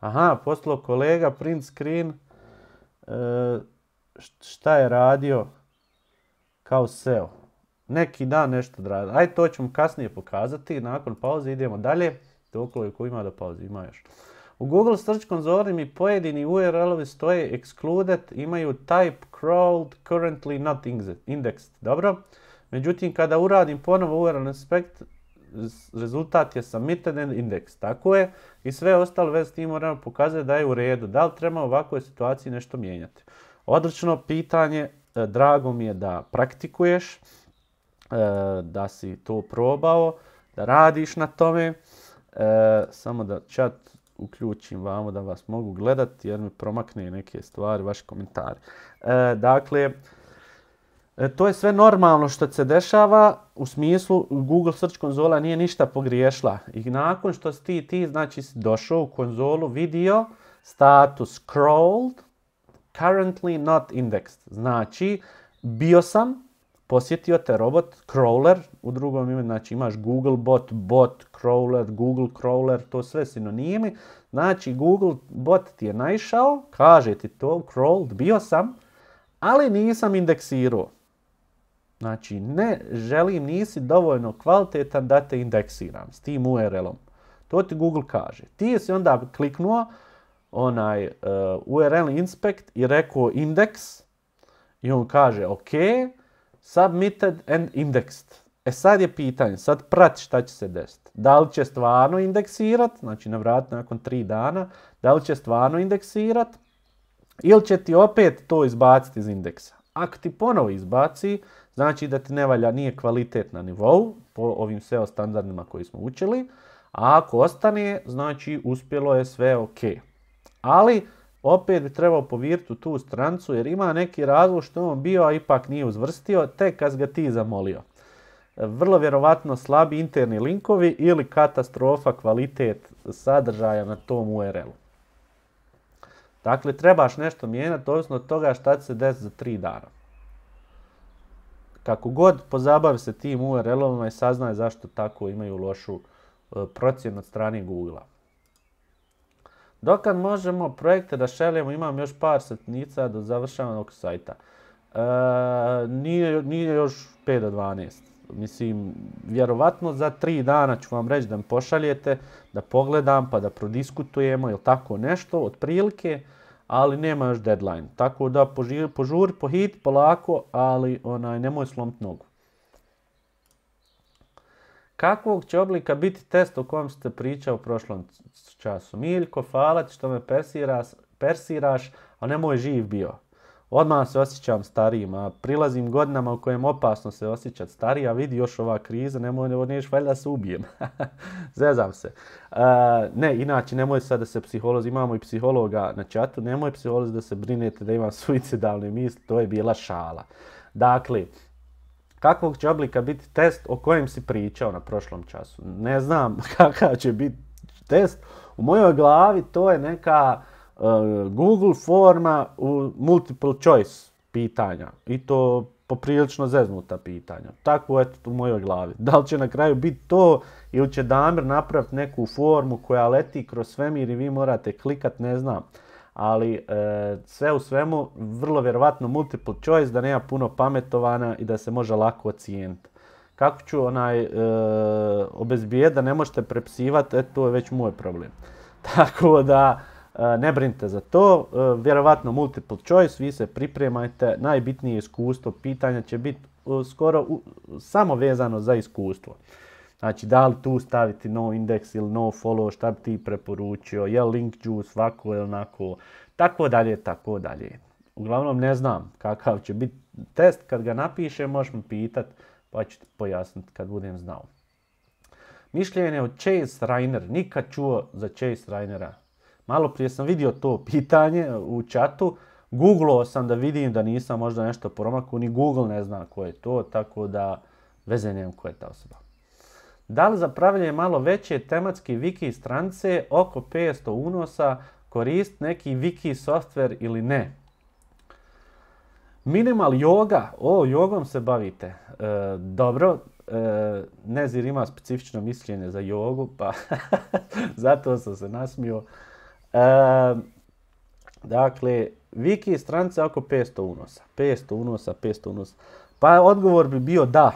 Speaker 1: Aha, poslao kolega print screen. E, šta je radio kao SEO. Neki dan nešto radio. Ajde, to ćemo kasnije pokazati. Nakon pauze idemo dalje. ko ima da pauze, ima još. U Google Search mi pojedini URL-ovi stoje excluded, imaju type crawled, currently not indexed. Dobro? Međutim, kada uradim ponovo URL inspect, rezultat je submitted and indexed. Tako je. I sve ostalo vez s tim pokazuje da je u redu. Da li treba u ovakvoj situaciji nešto mijenjati? Odlično pitanje, e, drago mi je da praktikuješ, e, da si to probao, da radiš na tome. E, samo da čat uključim vamo da vas mogu gledati jer mi promakne neke stvari, vaši komentari. Dakle, to je sve normalno što se dešava, u smislu Google Search konzola nije ništa pogriješila. I nakon što si ti, ti znači došao u konzolu, vidio status scrolled, currently not indexed. Znači, bio sam, posjetio te robot, crawler, u drugom imenu, znači imaš Google bot, crawler, Google crawler, to sve sinonimi. Znači, Google bot ti je naišao, kaže ti to, crawled, bio sam, ali nisam indeksirao. Znači, ne želim, nisi dovoljno kvalitetan da te indeksiram s tim URL-om. To ti Google kaže. Ti si onda kliknuo, onaj e, URL inspect i rekao index i on kaže ok, submitted and indexed. E sad je pitanje, sad prati šta će se desiti. Da li će stvarno indeksirat, znači navrat nakon tri dana, da li će stvarno indeksirat ili će ti opet to izbaciti iz indeksa. Ako ti ponovo izbaci, znači da ti ne valja, nije kvalitet na nivou po ovim SEO standardima koji smo učili, a ako ostane, znači uspjelo je sve ok. Ali, opet bi trebao poviriti u tu strancu jer ima neki razlog što on bio, a ipak nije uzvrstio, tek kad ga ti zamolio. Vrlo vjerovatno slabi interni linkovi ili katastrofa kvalitet sadržaja na tom URL-u. Dakle, trebaš nešto mijenjati ovisno od toga šta će se desiti za tri dana. Kako god, pozabavi se tim URL-ovima i saznaj zašto tako imaju lošu e, procjenu od strane Google-a. Dokad možemo projekte da šaljemo, imam još par setnica do završavanog sajta. E, nije, još 5 do 12. Mislim, vjerovatno za tri dana ću vam reći da mi pošaljete, da pogledam pa da prodiskutujemo ili tako nešto, otprilike, ali nema još deadline. Tako da požuri, po pohit, polako, ali onaj, nemoj slomiti nogu. Kakvog će oblika biti test o kojem ste pričao u prošlom času? Miljko, hvala ti što me persiraš, persiraš, a nemoj živ bio. Odmah se osjećam starijim, a prilazim godinama u kojem opasno se osjećat stariji, a vidi još ova kriza, nemoj, ne neš valjda se ubijem. Zezam se. ne, inače, nemoj sad da se psiholozi, imamo i psihologa na čatu, nemoj psiholozi da se brinete da imam suicidalne misli, to je bila šala. Dakle, Kakvog će oblika biti test o kojem si pričao na prošlom času? Ne znam kakav će biti test. U mojoj glavi to je neka e, Google forma u multiple choice pitanja. I to poprilično zeznuta pitanja. Tako je u mojoj glavi. Da li će na kraju biti to ili će Damir napraviti neku formu koja leti kroz svemir i vi morate klikat, ne znam ali e, sve u svemu vrlo vjerovatno multiple choice da nema puno pametovana i da se može lako ocijeniti. Kako ću onaj e, da ne možete prepsivati, e, to je već moj problem. Tako da e, ne brinite za to, e, vjerovatno multiple choice, vi se pripremajte, najbitnije iskustvo, pitanja će biti skoro samo vezano za iskustvo. Znači, da li tu staviti no indeks ili no follow, šta bi ti preporučio, je link juice, ovako ili onako, tako dalje, tako dalje. Uglavnom ne znam kakav će biti test, kad ga napišem možeš me pitat, pa ću ti pojasniti kad budem znao. Mišljenje o Chase Reiner, nikad čuo za Chase Reinera. Malo prije sam vidio to pitanje u čatu, googlao sam da vidim da nisam možda nešto promakao, ni Google ne zna ko je to, tako da veze nemam ko je ta osoba. Da li za malo veće tematske wiki strance oko 500 unosa korist neki wiki software ili ne? Minimal yoga, o, jogom se bavite. E, dobro, e, Nezir ima specifično mišljenje za jogu, pa zato sam se nasmio. E, dakle, wiki strance oko 500 unosa. 500 unosa, 500 unosa. Pa odgovor bi bio da.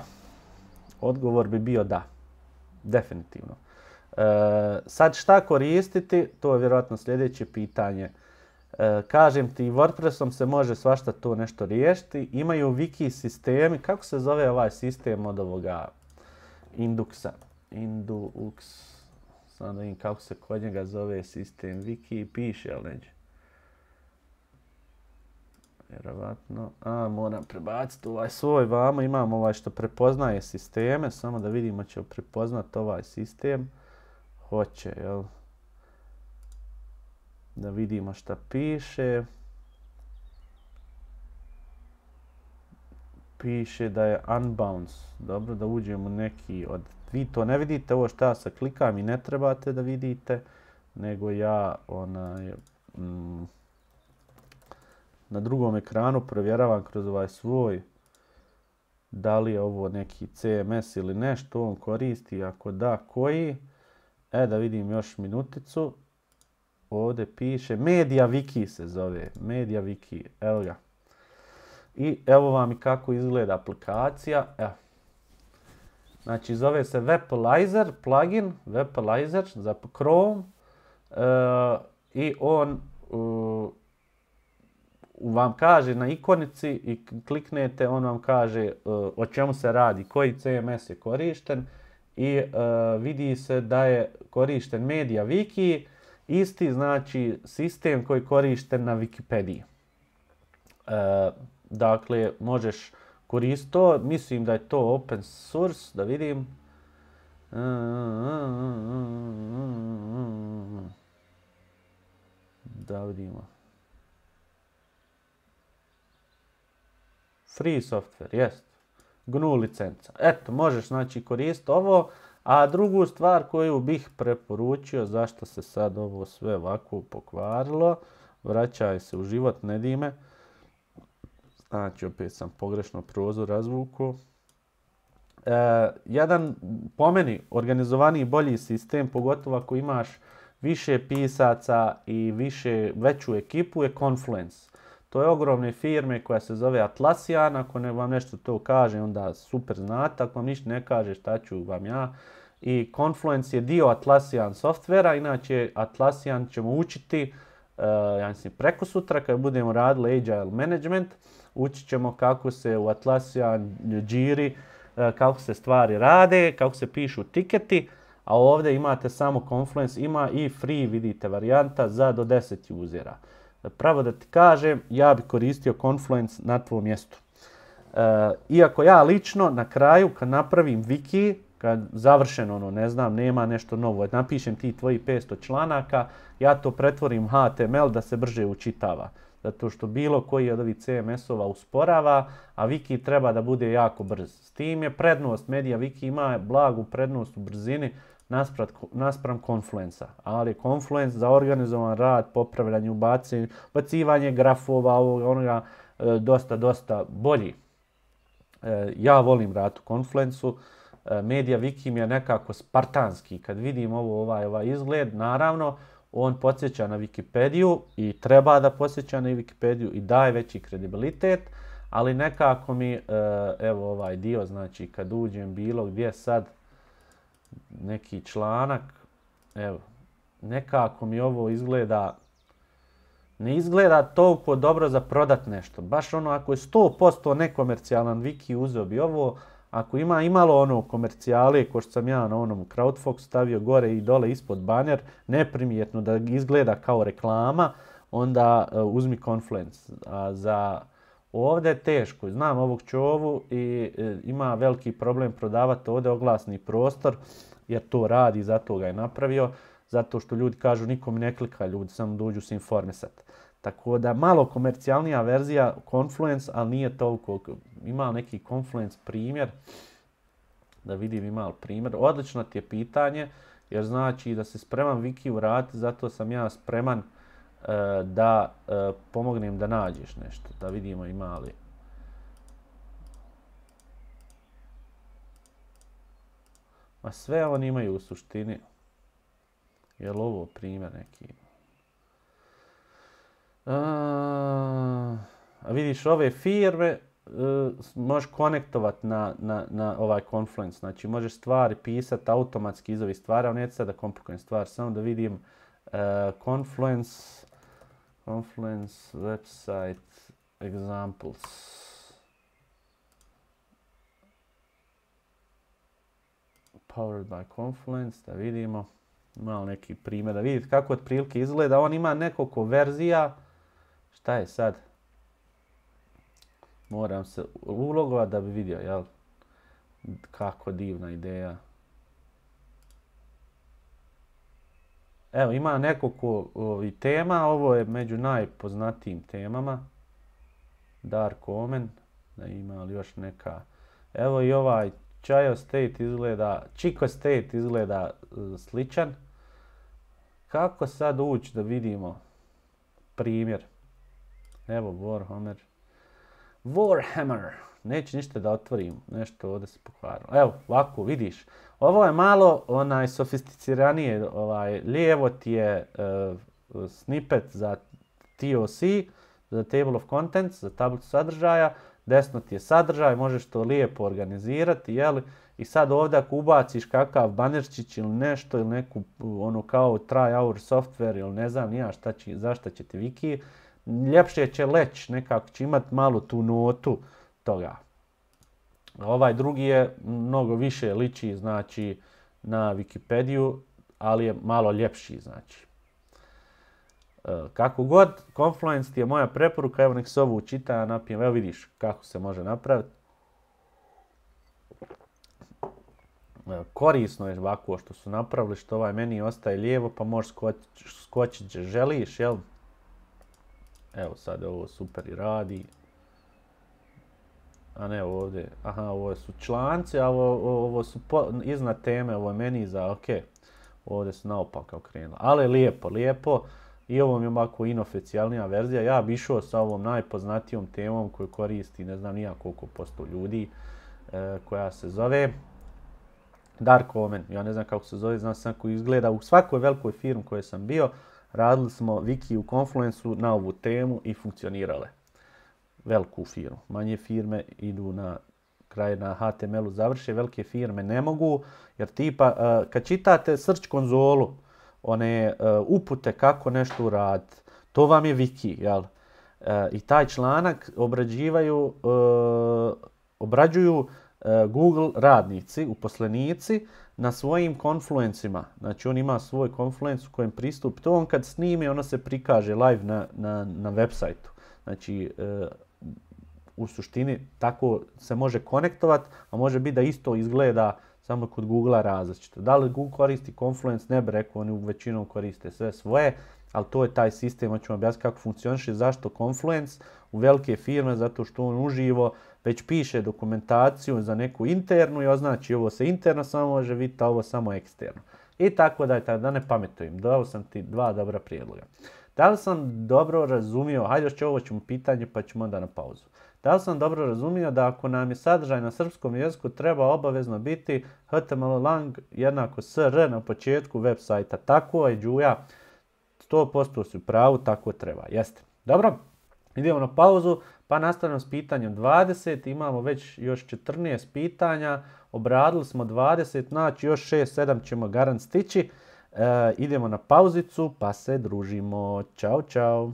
Speaker 1: Odgovor bi bio da definitivno. E, sad šta koristiti, to je vjerojatno sljedeće pitanje. E, kažem ti, WordPressom se može svašta to nešto riješiti. Imaju wiki sistemi, kako se zove ovaj sistem od ovoga induksa? Indux, Sad vidim kako se kod njega zove sistem wiki, piše ali neđe. Vjerovatno. A, moram prebaciti ovaj svoj vamo. Imam ovaj što prepoznaje sisteme. Samo da vidimo će prepoznat ovaj sistem. Hoće, jel? Da vidimo šta piše. Piše da je unbounce. Dobro, da uđemo neki od... Vi to ne vidite, ovo šta sa klikam i ne trebate da vidite. Nego ja, onaj... Mm, na drugom ekranu provjeravam kroz ovaj svoj da li je ovo neki CMS ili nešto on koristi, ako da koji. E da vidim još minuticu. Ovdje piše Media Wiki se zove, Media Wiki, evo ga. I evo vam i kako izgleda aplikacija, E. Znači zove se Webalizer plugin, webalizer za Chrome. E, I on vam kaže na ikonici i kliknete, on vam kaže e, o čemu se radi, koji CMS je korišten i e, vidi se da je korišten MediaWiki, isti znači sistem koji je korišten na Wikipediji. E, dakle, možeš koristiti to, mislim da je to open source, da vidim. Da vidimo. Free software, jest. GNU licenca. Eto, možeš znači koristiti ovo. A drugu stvar koju bih preporučio, zašto se sad ovo sve ovako pokvarilo, vraćaj se u život, ne dime. Znači, opet sam pogrešno prozor razvuku. E, jedan, po meni, organizovaniji bolji sistem, pogotovo ako imaš više pisaca i više, veću ekipu, je Confluence. To je ogromne firme koja se zove Atlassian, ako ne vam nešto to kaže onda super znate, ako vam ništa ne kaže šta ću vam ja. I Confluence je dio Atlassian softvera, inače Atlassian ćemo učiti e, ja mislim, preko sutra kad budemo radili Agile Management. Učit ćemo kako se u Atlassian džiri, e, kako se stvari rade, kako se pišu tiketi. A ovdje imate samo Confluence, ima i free vidite varijanta za do 10 usera. Pravo da ti kažem, ja bi koristio Confluence na tvom mjestu. E, iako ja lično na kraju kad napravim wiki, kad završeno ono, ne znam, nema nešto novo, napišem ti tvoji 500 članaka, ja to pretvorim HTML da se brže učitava. Zato što bilo koji od ovih CMS-ova usporava, a wiki treba da bude jako brz. S tim je prednost, medija Wiki ima blagu prednost u brzini, nasprat, naspram confluence Ali Confluence za organizovan rad, popravljanje, ubacivanje, bacivanje grafova, ovoga, onoga, e, dosta, dosta bolji. E, ja volim rad u Konfluencu. E, Media Wiki mi je nekako spartanski. Kad vidim ovo, ovaj, ovaj izgled, naravno, on podsjeća na Wikipediju i treba da podsjeća na Wikipediju i daje veći kredibilitet, ali nekako mi, evo ovaj dio, znači kad uđem bilo gdje sad, neki članak, evo, nekako mi ovo izgleda, ne izgleda toliko dobro za prodat nešto. Baš ono, ako je 100% nekomercijalan wiki uzeo bi ovo, ako ima imalo ono komercijale, ko što sam ja na onom Crowdfox stavio gore i dole ispod banner, neprimjetno da izgleda kao reklama, onda e, uzmi Confluence. A za Ovdje je teško, znam ovog čovu i e, ima veliki problem prodavati ovdje oglasni prostor jer to radi, zato ga je napravio, zato što ljudi kažu nikom ne klika ljudi, samo dođu se informisati. Tako da malo komercijalnija verzija Confluence, ali nije toliko, ima neki Confluence primjer, da vidim ima primjer, odlično ti je pitanje, jer znači da se spreman Viki urati, zato sam ja spreman Eh, da eh, pomognem da nađeš nešto, da vidimo ima li. Ma sve oni imaju u suštini. Je ovo primjer neki? Eh, a, vidiš ove firme možeš konektovat na, ovaj Confluence. Znači možeš stvari pisati automatski iz ovih stvari, ali neću sad da komplikujem stvar, samo da vidim Confluence Confluence website examples. Powered by Confluence, da vidimo. Malo neki primjer, da vidite kako otprilike izgleda. On ima nekoliko verzija. Šta je sad? Moram se ulogovati da bi vidio, jel? Kako divna ideja. Evo, ima nekoliko ovi, tema, ovo je među najpoznatijim temama. Dark Omen, da ima li još neka. Evo i ovaj Chio State izgleda, Chico State izgleda e, sličan. Kako sad ući da vidimo primjer? Evo Warhammer. Warhammer. Neće ništa da otvorim. Nešto ovdje se pokvarilo. Evo, ovako, vidiš. Ovo je malo onaj sofisticiranije. Ovaj, lijevo ti je eh, snippet za TOC, za Table of Contents, za tablicu sadržaja. Desno ti je sadržaj, možeš to lijepo organizirati, jeli? I sad ovdje ako ubaciš kakav banerčić ili nešto ili neku ono kao try our software ili ne znam ja šta će, zašta će ti wiki, ljepše će leć, nekako će imati malo tu notu toga. Ovaj drugi je mnogo više liči znači na Wikipediju, ali je malo ljepši znači. E, kako god, Confluence ti je moja preporuka, evo nek se ovo učita, napijem, evo vidiš kako se može napraviti. E, korisno je ovako što su napravili, što ovaj meni ostaje lijevo, pa možeš skočiti skočit, želiš, jel? Evo sad ovo super i radi a ne ovdje, aha, ovo su članci, a ovo, su po, iznad teme, ovo je meni za, ok, ovdje su naopak okrenula. Ali lijepo, lijepo, i ovo mi je ovako inoficijalnija verzija, ja bi išao sa ovom najpoznatijom temom koju koristi ne znam nija koliko posto ljudi, e, koja se zove Dark Omen, ja ne znam kako se zove, znam sam kako izgleda, u svakoj velikoj firmi kojoj sam bio, radili smo Viki u Confluence na ovu temu i funkcionirale veliku firmu. Manje firme idu na kraj na HTML-u završe, velike firme ne mogu, jer tipa e, kad čitate search konzolu, one e, upute kako nešto uraditi, to vam je wiki, jel? E, I taj članak obrađivaju, obrađuju Google radnici, uposlenici, na svojim konfluencima. Znači on ima svoj konfluenc u kojem pristup to on kad snimi ono se prikaže live na, na, na web Znači u suštini tako se može konektovati, a može biti da isto izgleda samo kod Google različito. Da li Google koristi Confluence, ne bi rekao, oni većinom koriste sve svoje, ali to je taj sistem, ja ću vam objasniti kako funkcioniše, zašto Confluence u velike firme, zato što on uživo već piše dokumentaciju za neku internu i označi ovo se interno samo može vidjeti, a ovo samo eksterno. I tako da, da ne pametujem, dao sam ti dva dobra prijedloga. Da li sam dobro razumio, hajde još ovo ćemo pitanje pa ćemo onda na pauzu. Da li sam dobro razumio da ako nam je sadržaj na srpskom jeziku treba obavezno biti html lang jednako sr na početku web sajta? Tako je, Đuja. 100% si u pravu, tako treba. Jeste. Dobro, idemo na pauzu pa nastavljamo s pitanjem 20. Imamo već još 14 pitanja. Obradili smo 20, znači još 6-7 ćemo garant stići. E, idemo na pauzicu pa se družimo. Ćao, čao.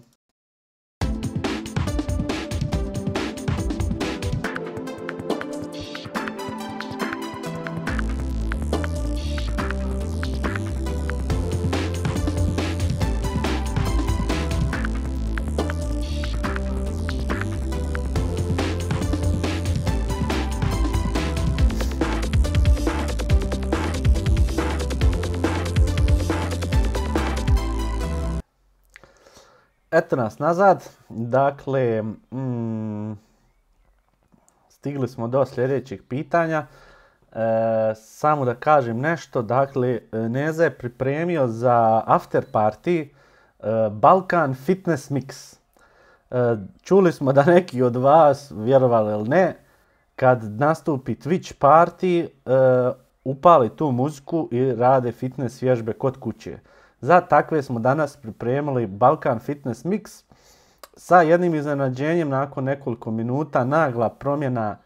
Speaker 1: nas nazad. Dakle, mm, stigli smo do sljedećeg pitanja. E, samo da kažem nešto, dakle, Neza je pripremio za after party e, Balkan Fitness Mix. E, čuli smo da neki od vas, vjerovali ili ne, kad nastupi Twitch party, upali tu muziku i rade fitness vježbe kod kuće. Za takve smo danas pripremili Balkan Fitness Mix sa jednim iznenađenjem nakon nekoliko minuta nagla promjena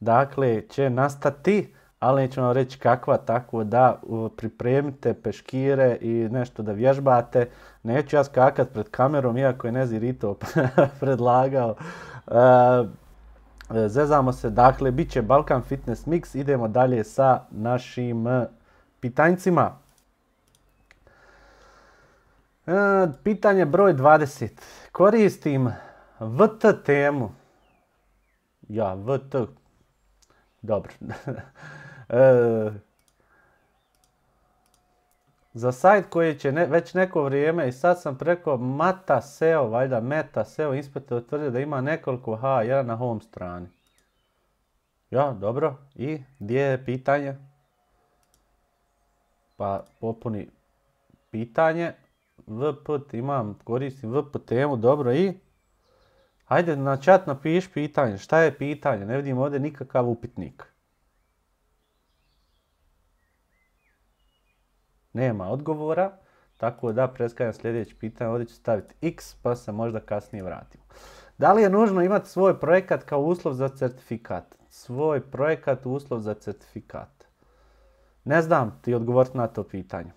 Speaker 1: dakle će nastati, ali neću vam reći kakva, tako da pripremite peškire i nešto da vježbate. Neću ja skakat pred kamerom, iako je Nezi Rito predlagao. E, zezamo se, dakle, bit će Balkan Fitness Mix, idemo dalje sa našim pitanjcima. E, pitanje broj 20. Koristim VT temu. Ja, VT. Dobro. E, za sajt koji će već neko vrijeme i sad sam preko Mata SEO, valjda Meta SEO inspektor utvrdio da ima nekoliko H1 na ovom strani. Ja, dobro. I gdje je pitanje? Pa popuni pitanje. VP, imam, koristim VP temu, dobro i? Hajde na chat napiš pitanje, šta je pitanje, ne vidim ovdje nikakav upitnik. Nema odgovora, tako da preskajam sljedeće pitanje, ovdje ću staviti x pa se možda kasnije vratim. Da li je nužno imati svoj projekat kao uslov za certifikat? Svoj projekat uslov za certifikat. Ne znam ti odgovoriti na to pitanje.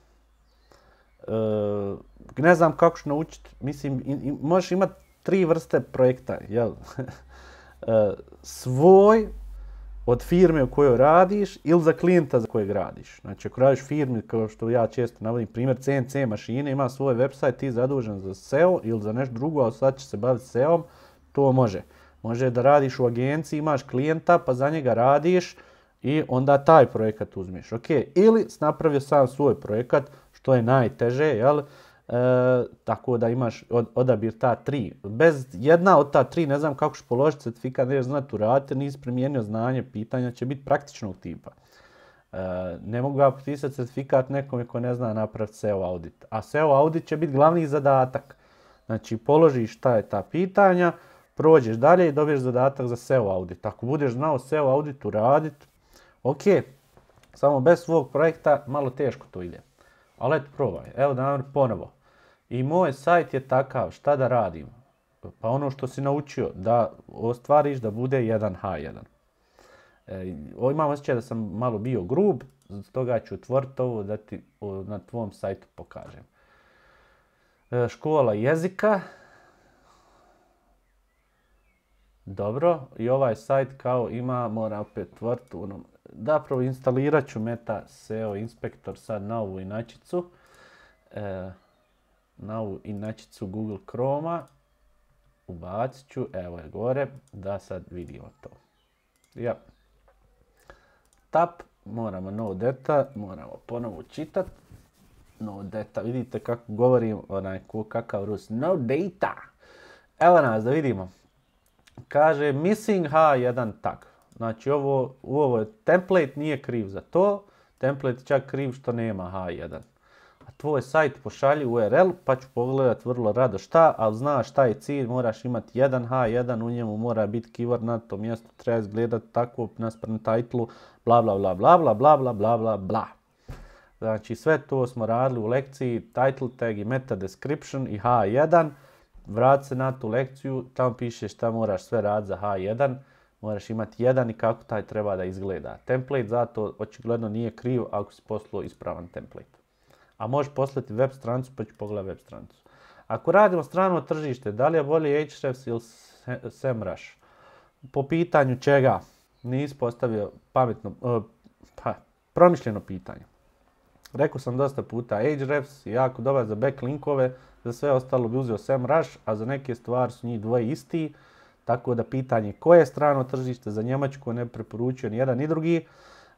Speaker 1: E, ne znam kako ću naučiti, mislim, možeš imati tri vrste projekta, jel? E, svoj, od firme u kojoj radiš ili za klijenta za kojeg radiš. Znači ako radiš firmi, kao što ja često navodim, primjer CNC mašine, ima svoj website, ti je zadužen za SEO ili za nešto drugo, a sad će se baviti SEO-om, to može. Može da radiš u agenciji, imaš klijenta, pa za njega radiš i onda taj projekat uzmeš. Ok, ili napravio sam svoj projekat, to je najteže, jel? E, tako da imaš odabir ta tri. Bez jedna od ta tri ne znam kako ćeš položiti certifikat, nećeš znati uraditi, nisi primijenio znanje, pitanja će biti praktičnog tipa. E, ne mogu ja potisati certifikat nekome ko ne zna napraviti SEO audit. A SEO audit će biti glavni zadatak. Znači položiš šta je ta pitanja, prođeš dalje i dobiješ zadatak za SEO audit. Ako budeš znao SEO audit uradit, ok, samo bez svog projekta malo teško to ide. Ali eto, probaj. Evo da ponovo. I moj sajt je takav, šta da radim? Pa ono što si naučio, da ostvariš da bude 1H1. E, imam osjećaj da sam malo bio grub, stoga ću otvoriti ovo da ti na tvom sajtu pokažem. E, škola jezika. Dobro, i ovaj sajt kao ima, mora opet otvoriti u onom zapravo instalirat ću Meta SEO Inspector sad na ovu inačicu. E, na ovu inačicu Google Chroma. Ubacit ću, evo je gore, da sad vidimo to. Ja. Tap, moramo no data, moramo ponovo čitat. No data, vidite kako govorim, onaj kakav rus. No data! Evo nas, da vidimo. Kaže missing H1 tag. Znači ovo, ovo je, template nije kriv za to, template čak kriv što nema H1. A tvoj sajt pošalji URL er pa ću pogledat vrlo rado šta, ali znaš šta je cilj, moraš imati jedan H1, u njemu mora biti keyword na to mjesto, treba izgledat tako nasprem titlu, bla bla bla bla bla bla bla bla bla bla. Znači sve to smo radili u lekciji title tag i meta description i H1. Vrat se na tu lekciju, tamo piše šta moraš sve raditi za H1 moraš imati jedan i kako taj treba da izgleda. Template zato očigledno nije kriv ako si poslao ispravan template. A možeš poslati web strancu pa ću pogledati web strancu. Ako radimo strano tržište, da li je bolje Ahrefs ili SEMrush? Po pitanju čega? Nisi postavio pametno, e, pa, promišljeno pitanje. Rekao sam dosta puta, Ahrefs je jako dobar za backlinkove, za sve ostalo bi uzeo SEMrush, a za neke stvari su njih dvoje isti. Tako da pitanje koje je strano tržište za Njemačku ne preporučio ni jedan ni drugi.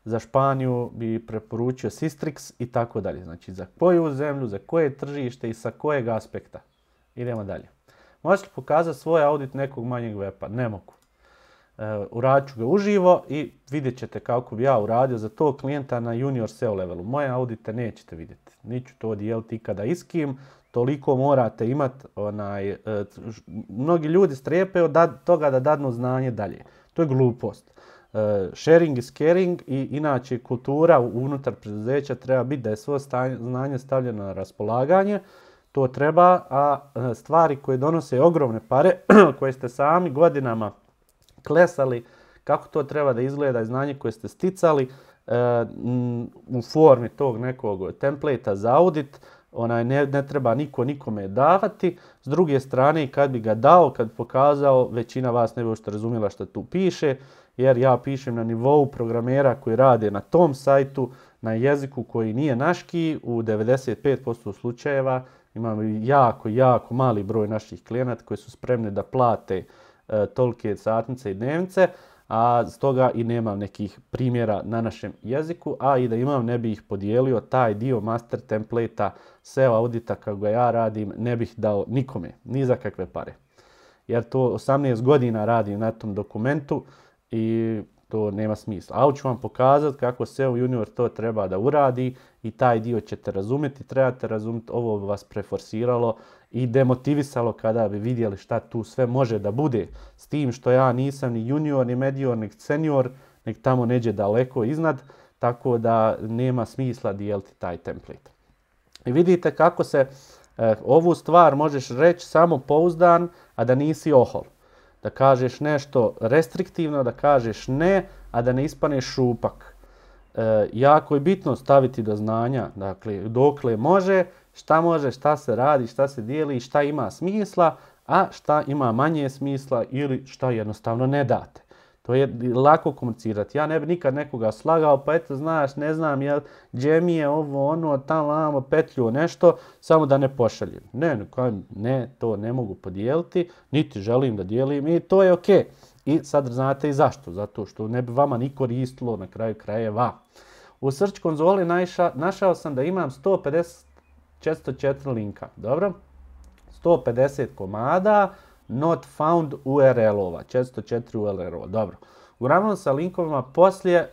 Speaker 1: Za Španiju bi preporučio Sistrix i tako dalje. Znači za koju zemlju, za koje tržište i sa kojeg aspekta. Idemo dalje. Možeš li pokazati svoj audit nekog manjeg vepa? Ne mogu. E, uradit ću ga uživo i vidjet ćete kako bi ja uradio za tog klijenta na junior SEO levelu. Moje audite nećete vidjeti. Niću to dijeliti ikada iskim. kim toliko morate imati, onaj, e, mnogi ljudi strepe od toga da dadnu znanje dalje. To je glupost. E, sharing is caring i inače kultura unutar preduzeća treba biti da je svoje znanje stavljeno na raspolaganje. To treba, a e, stvari koje donose ogromne pare, koje ste sami godinama klesali, kako to treba da izgleda i znanje koje ste sticali u formi tog nekog templeta za audit, onaj, ne, treba niko nikome davati. S druge strane, kad bi ga dao, kad pokazao, većina vas ne bi ošto razumjela što tu piše, jer ja pišem na nivou programera koji rade na tom sajtu, na jeziku koji nije naški, u 95% slučajeva imamo jako, jako mali broj naših klijenata koji su spremni da plate e, tolike satnice i dnevnice, a stoga i nemam nekih primjera na našem jeziku, a i da imam ne bih ih podijelio, taj dio master templeta SEO audita kako ja radim ne bih dao nikome, ni za kakve pare. Jer to 18 godina radim na tom dokumentu i to nema smisla. A ću vam pokazati kako SEO Junior to treba da uradi i taj dio ćete razumjeti, trebate razumjeti, ovo vas preforsiralo i demotivisalo kada bi vidjeli šta tu sve može da bude. S tim što ja nisam ni junior, ni medior, ni senior, nek tamo neđe daleko iznad, tako da nema smisla dijeliti taj template. I vidite kako se eh, ovu stvar možeš reći samo pouzdan, a da nisi ohol. Da kažeš nešto restriktivno, da kažeš ne, a da ne ispaneš šupak. Eh, jako je bitno staviti do znanja, dakle, dokle može šta može, šta se radi, šta se dijeli, šta ima smisla, a šta ima manje smisla ili šta jednostavno ne date. To je lako komunicirati. Ja ne bi nikad nekoga slagao, pa eto, znaš, ne znam, jel, je ovo, ono, tamo, lamo, petlju, nešto, samo da ne pošaljem. Ne, ne, to ne mogu podijeliti, niti želim da dijelim i to je ok. I sad znate i zašto, zato što ne bi vama ni koristilo na kraju krajeva. U search konzoli našao sam da imam 150 404 linka, dobro? 150 komada not found URL-ova, 404 URL-ova, dobro. Uglavnom sa linkovima poslije,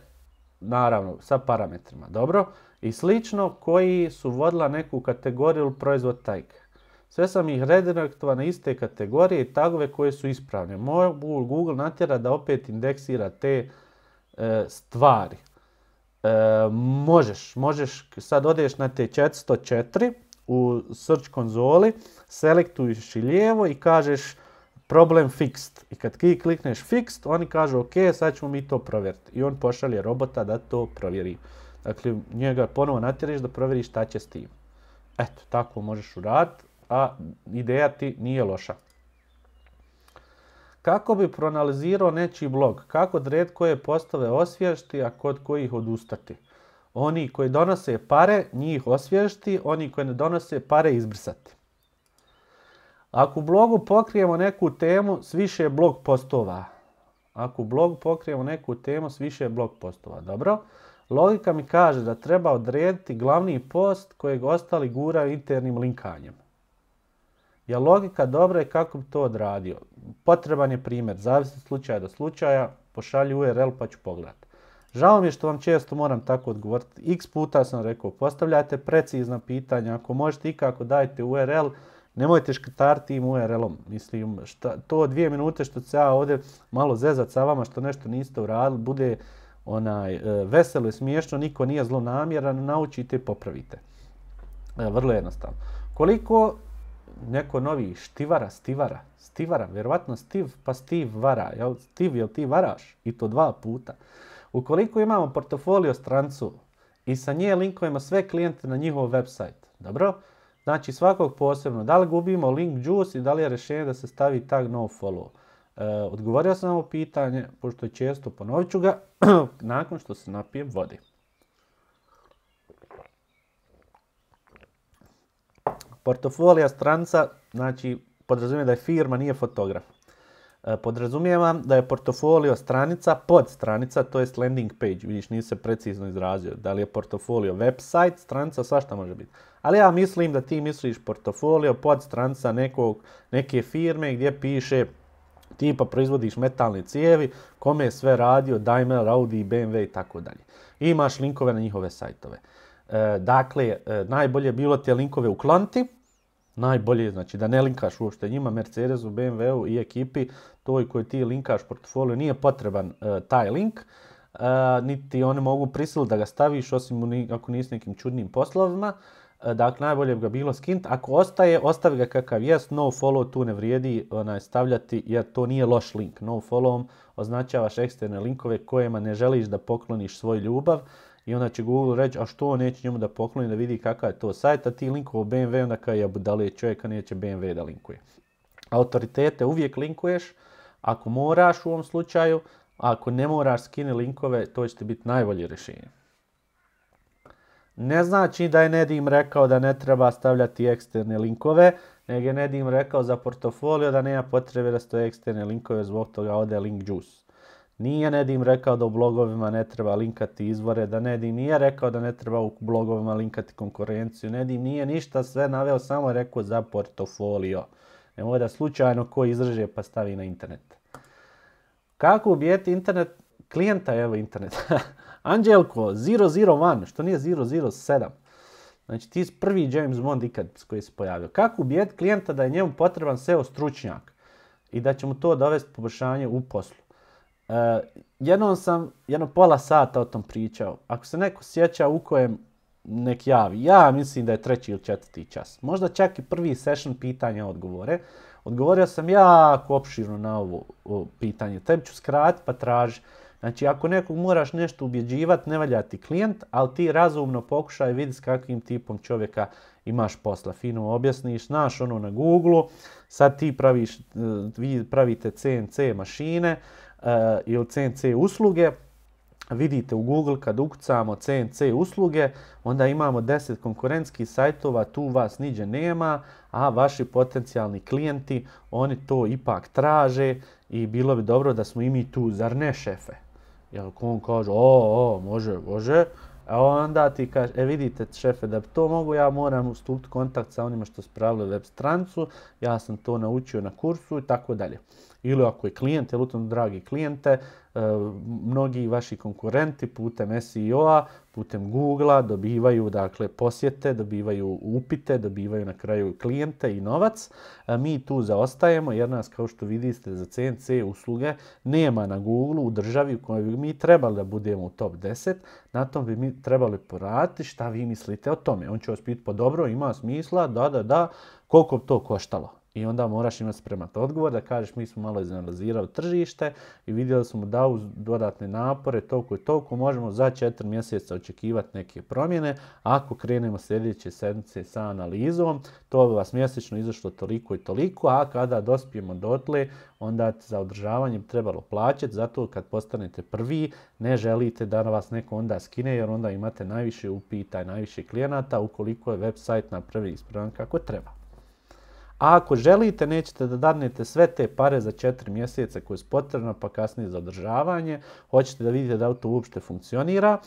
Speaker 1: naravno, sa parametrima, dobro? I slično koji su vodila neku kategoriju proizvod tag. Sve sam ih redirektova na iste kategorije i tagove koje su ispravne. Mogu Google natjera da opet indeksira te e, stvari. E, možeš, možeš, sad odeš na te 404 u search konzoli, selektuješ i lijevo i kažeš problem fixed. I kad ti klikneš fixed, oni kažu ok, sad ćemo mi to provjeriti. I on pošalje robota da to provjeri. Dakle, njega ponovo natjeriš da provjeri šta će s tim. Eto, tako možeš uraditi, a ideja ti nije loša. Kako bi proanalizirao nečiji blog? Kako dred koje postove osvješti, a kod kojih odustati? Oni koji donose pare, njih osvješti, oni koji ne donose pare izbrisati. Ako u blogu pokrijemo neku temu, sviše više blog postova. Ako u blogu pokrijemo neku temu, sviše više blog postova. Dobro. Logika mi kaže da treba odrediti glavni post kojeg ostali guraju internim linkanjem je logika dobra i kako bi to odradio. Potreban je primjer, zavisi slučaja do slučaja, pošalji URL pa ću pogledati. Žao mi je što vam često moram tako odgovoriti. X puta sam rekao, postavljajte precizna pitanja, ako možete ikako dajte URL, nemojte škrtariti tim URL-om. Mislim, šta, to dvije minute što se ja ovdje malo zezat sa vama što nešto niste uradili, bude onaj, e, veselo i smiješno, niko nije zlonamjeran, naučite i popravite. E, vrlo jednostavno. Koliko neko novi štivara, stivara, stivara, vjerovatno stiv pa stiv vara, jel? Stiv, jel ti varaš? I to dva puta. Ukoliko imamo portofolio strancu i sa nje linkujemo sve klijente na njihov website, dobro? Znači svakog posebno, da li gubimo link juice i da li je rješenje da se stavi tag no follow? E, odgovorio sam na ovo pitanje, pošto je često, ponovit ću ga, nakon što se napijem vodi. Portofolija stranca, znači, podrazumijeva da je firma, nije fotograf. E, podrazumijevam da je portofolio stranica pod stranica, to je landing page. Vidiš, nije se precizno izrazio. Da li je portofolio website, stranica, svašta može biti. Ali ja mislim da ti misliš portofolio pod stranica neke firme gdje piše pa proizvodiš metalne cijevi, kome je sve radio, Daimler, Audi, BMW i tako dalje. Imaš linkove na njihove sajtove. E, dakle, e, najbolje bilo te linkove ukloniti, najbolje, znači da ne linkaš uopšte njima, Mercedesu, BMW-u i ekipi, toj koji ti linkaš portfolio, nije potreban e, taj link, e, niti oni mogu prisiliti da ga staviš, osim ako nisi nekim čudnim poslovima. E, dakle, najbolje bi ga bilo skint. Ako ostaje, ostavi ga kakav jest, no follow tu ne vrijedi onaj, stavljati jer to nije loš link. No follow označavaš eksterne linkove kojima ne želiš da pokloniš svoj ljubav, i onda će Google reći, a što neće njemu da pokloni da vidi kakav je to sajt, a ti linkovo BMW, onda kao je čovjek, čovjeka, neće BMW da linkuje. Autoritete uvijek linkuješ, ako moraš u ovom slučaju, a ako ne moraš skini linkove, to će ti biti najbolje rješenje. Ne znači da je Nedim rekao da ne treba stavljati eksterne linkove, nego je Nedim rekao za portofolio da nema potrebe da stoje eksterne linkove, zbog toga ode link juice. Nije Nedim rekao da u blogovima ne treba linkati izvore, da Nedim nije rekao da ne treba u blogovima linkati konkurenciju. Nedim nije ništa sve naveo, samo je rekao za portofolio. Nemoj da slučajno ko izraže pa stavi na internet. Kako ubijeti internet? Klijenta evo internet. Anđelko, 001, što nije 007. Znači ti prvi James Bond ikad koji se pojavio. Kako ubijeti klijenta da je njemu potreban SEO stručnjak i da će mu to dovesti poboljšanje u poslu? E, jednom sam, jedno pola sata o tom pričao. Ako se neko sjeća u kojem nek javi. Ja mislim da je treći ili četvrti čas. Možda čak i prvi session pitanja odgovore. Odgovorio sam jako opširno na ovo pitanje. Tebi ću skrati pa traži. Znači, ako nekog moraš nešto ubjeđivati, ne valja ti klijent, ali ti razumno pokušaj vidi s kakvim tipom čovjeka imaš posla. Fino objasniš, znaš ono na Google, sad ti praviš, e, vi pravite CNC mašine, ili CNC usluge, vidite u Google kad ukucamo CNC usluge, onda imamo 10 konkurentskih sajtova, tu vas niđe nema, a vaši potencijalni klijenti, oni to ipak traže i bilo bi dobro da smo i mi tu, zar ne šefe? jel k'o on kaže, o, o, može, može, a onda ti kaže, e vidite šefe, da bi to mogu, ja moram ustupiti kontakt sa onima što su web strancu, ja sam to naučio na kursu i tako dalje ili ako je klijent, jer utom dragi klijente, e, mnogi vaši konkurenti putem SEO-a, putem Google-a dobivaju dakle, posjete, dobivaju upite, dobivaju na kraju klijente i novac. E, mi tu zaostajemo jer nas, kao što vidite, za CNC usluge nema na Google u državi u kojoj bi mi trebali da budemo u top 10. Na tom bi mi trebali poraditi šta vi mislite o tome. On će vas pitati, pa dobro, ima smisla, da, da, da, koliko to koštalo? I onda moraš imati spreman odgovor da kažeš mi smo malo izanalizirali tržište i vidjeli smo da uz dodatne napore toliko i toliko možemo za četiri mjeseca očekivati neke promjene. Ako krenemo sljedeće sedmice sa analizom, to bi vas mjesečno izašlo toliko i toliko, a kada dospijemo dotle, onda za održavanje bi trebalo plaćati, zato kad postanete prvi ne želite da vas neko onda skine jer onda imate najviše upita i najviše klijenata ukoliko je website prvi ispravan kako treba. A ako želite, nećete da dadnete sve te pare za četiri mjeseca koje su potrebno, pa kasnije za održavanje, hoćete da vidite da to uopšte funkcionira,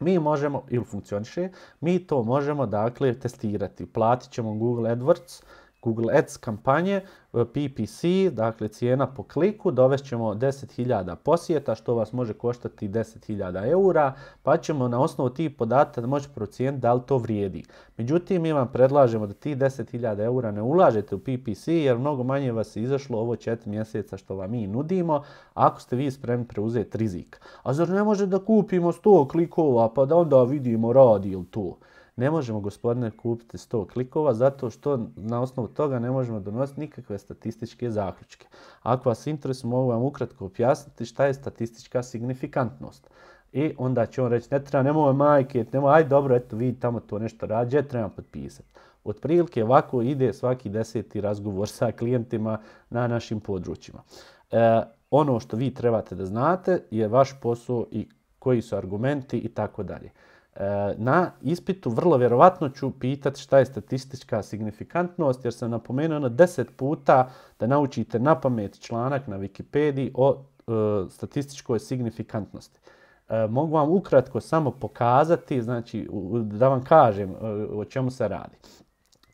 Speaker 1: mi možemo, ili funkcioniše, mi to možemo dakle testirati. Platit ćemo Google AdWords, Google Ads kampanje, e, PPC, dakle cijena po kliku, dovest ćemo 10.000 posjeta što vas može koštati 10.000 eura, pa ćemo na osnovu tih podata moći procijeniti da li to vrijedi. Međutim, mi vam predlažemo da ti 10.000 eura ne ulažete u PPC jer mnogo manje vas je izašlo ovo 4 mjeseca što vam mi nudimo, ako ste vi spremni preuzeti rizik. A zar ne može da kupimo 100 klikova pa da onda vidimo radi ili to? Ne možemo, gospodine, kupiti 100 klikova zato što na osnovu toga ne možemo donositi nikakve statističke zaključke. Ako vas interesuje, mogu vam ukratko objasniti šta je statistička signifikantnost. I onda će on reći, ne treba, nemoj majke, nemoj, aj dobro, eto vi tamo to nešto rađe, treba potpisati. Otprilike ovako ide svaki deseti razgovor sa klijentima na našim područjima. E, ono što vi trebate da znate je vaš posao i koji su argumenti i tako dalje. E, na ispitu vrlo vjerovatno ću pitati šta je statistička signifikantnost jer sam napomenuo na ono deset puta da naučite na pamet članak na Wikipediji o e, statističkoj signifikantnosti. E, mogu vam ukratko samo pokazati, znači da vam kažem o čemu se radi.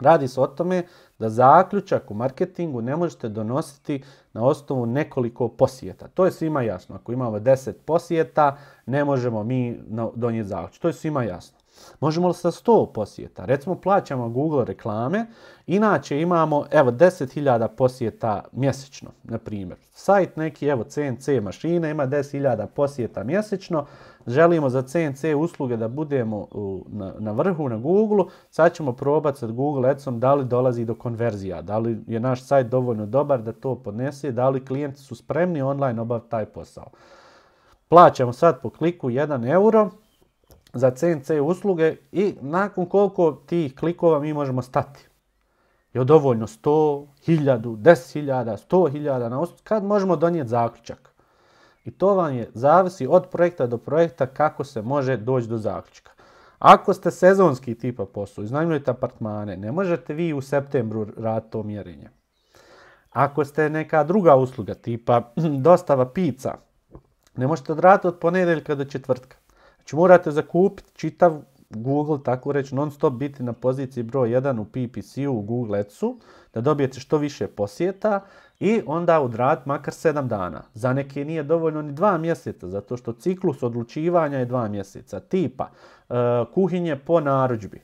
Speaker 1: Radi se o tome da zaključak u marketingu ne možete donositi na osnovu nekoliko posjeta. To je svima jasno. Ako imamo 10 posjeta, ne možemo mi donijeti zaključak. To je svima jasno. Možemo li sa 100 posjeta? Recimo plaćamo Google reklame, inače imamo evo 10.000 posjeta mjesečno, na primjer. Sajt neki, evo CNC mašine ima 10.000 posjeta mjesečno, želimo za CNC usluge da budemo na, vrhu na Google, sad ćemo probati sa Google Adsom da li dolazi do konverzija, da li je naš sajt dovoljno dobar da to podnese, da li klijenti su spremni online obaviti taj posao. Plaćamo sad po kliku 1 euro, za CNC usluge i nakon koliko tih klikova mi možemo stati. Je dovoljno 100, 1000, 10.000, 100.000 na kad možemo donijeti zaključak. I to vam je, zavisi od projekta do projekta kako se može doći do zaključka. Ako ste sezonski tipa posao, iznajmljujete apartmane, ne možete vi u septembru raditi to mjerenje. Ako ste neka druga usluga tipa dostava pica, ne možete odraditi od ponedjeljka do četvrtka. Znači morate zakupiti čitav Google, tako reći, non stop biti na poziciji broj 1 u PPC-u, u Google Ads-u, da dobijete što više posjeta i onda odraditi makar 7 dana. Za neke nije dovoljno ni 2 mjeseca, zato što ciklus odlučivanja je 2 mjeseca. Tipa, e, kuhinje po narudžbi.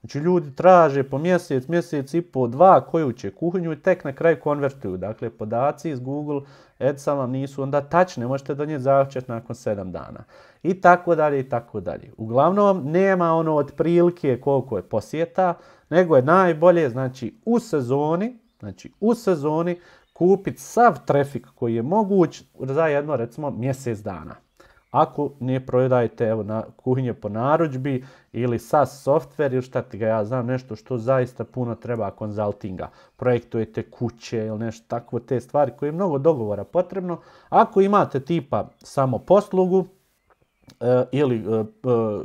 Speaker 1: Znači ljudi traže po mjesec, mjesec i po dva koju će kuhinju i tek na kraju konvertuju. Dakle, podaci iz Google Adsa vam nisu onda tačne, možete nje zaočet nakon sedam dana. I tako dalje, i tako dalje. Uglavnom, nema ono otprilike koliko je posjeta, nego je najbolje, znači u sezoni, znači u sezoni kupiti sav trafik koji je moguć za jedno recimo mjesec dana. Ako ne prodajete evo, na kuhinje po narudžbi ili sa software ili šta ti ga ja znam, nešto što zaista puno treba konzultinga. Projektujete kuće ili nešto takvo, te stvari koje je mnogo dogovora potrebno. Ako imate tipa samo poslugu e, ili e, e,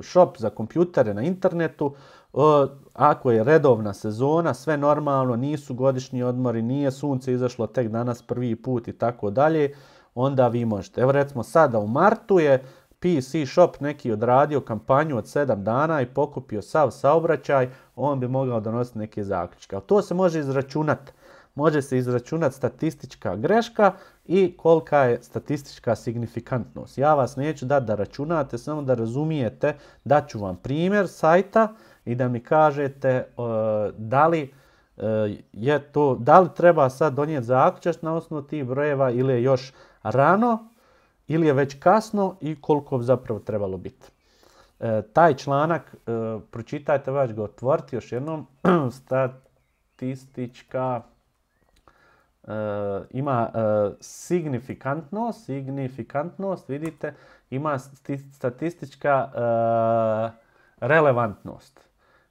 Speaker 1: shop za kompjutere na internetu, e, ako je redovna sezona, sve normalno, nisu godišnji odmori, nije sunce izašlo tek danas prvi put i tako dalje, onda vi možete. Evo recimo sada u martu je PC Shop neki odradio kampanju od 7 dana i pokupio sav saobraćaj, on bi mogao donositi neke zaključke. Ali to se može izračunati. Može se izračunati statistička greška i kolika je statistička signifikantnost. Ja vas neću dati da računate, samo da razumijete da ću vam primjer sajta i da mi kažete e, da li e, je to, da li treba sad donijeti zaključak na osnovu tih brojeva ili je još rano ili je već kasno i koliko zapravo trebalo biti. E, taj članak, e, pročitajte, već ga otvoriti još jednom, statistička e, ima e, signifikantnost, signifikantnost, vidite, ima statistička relevantnost.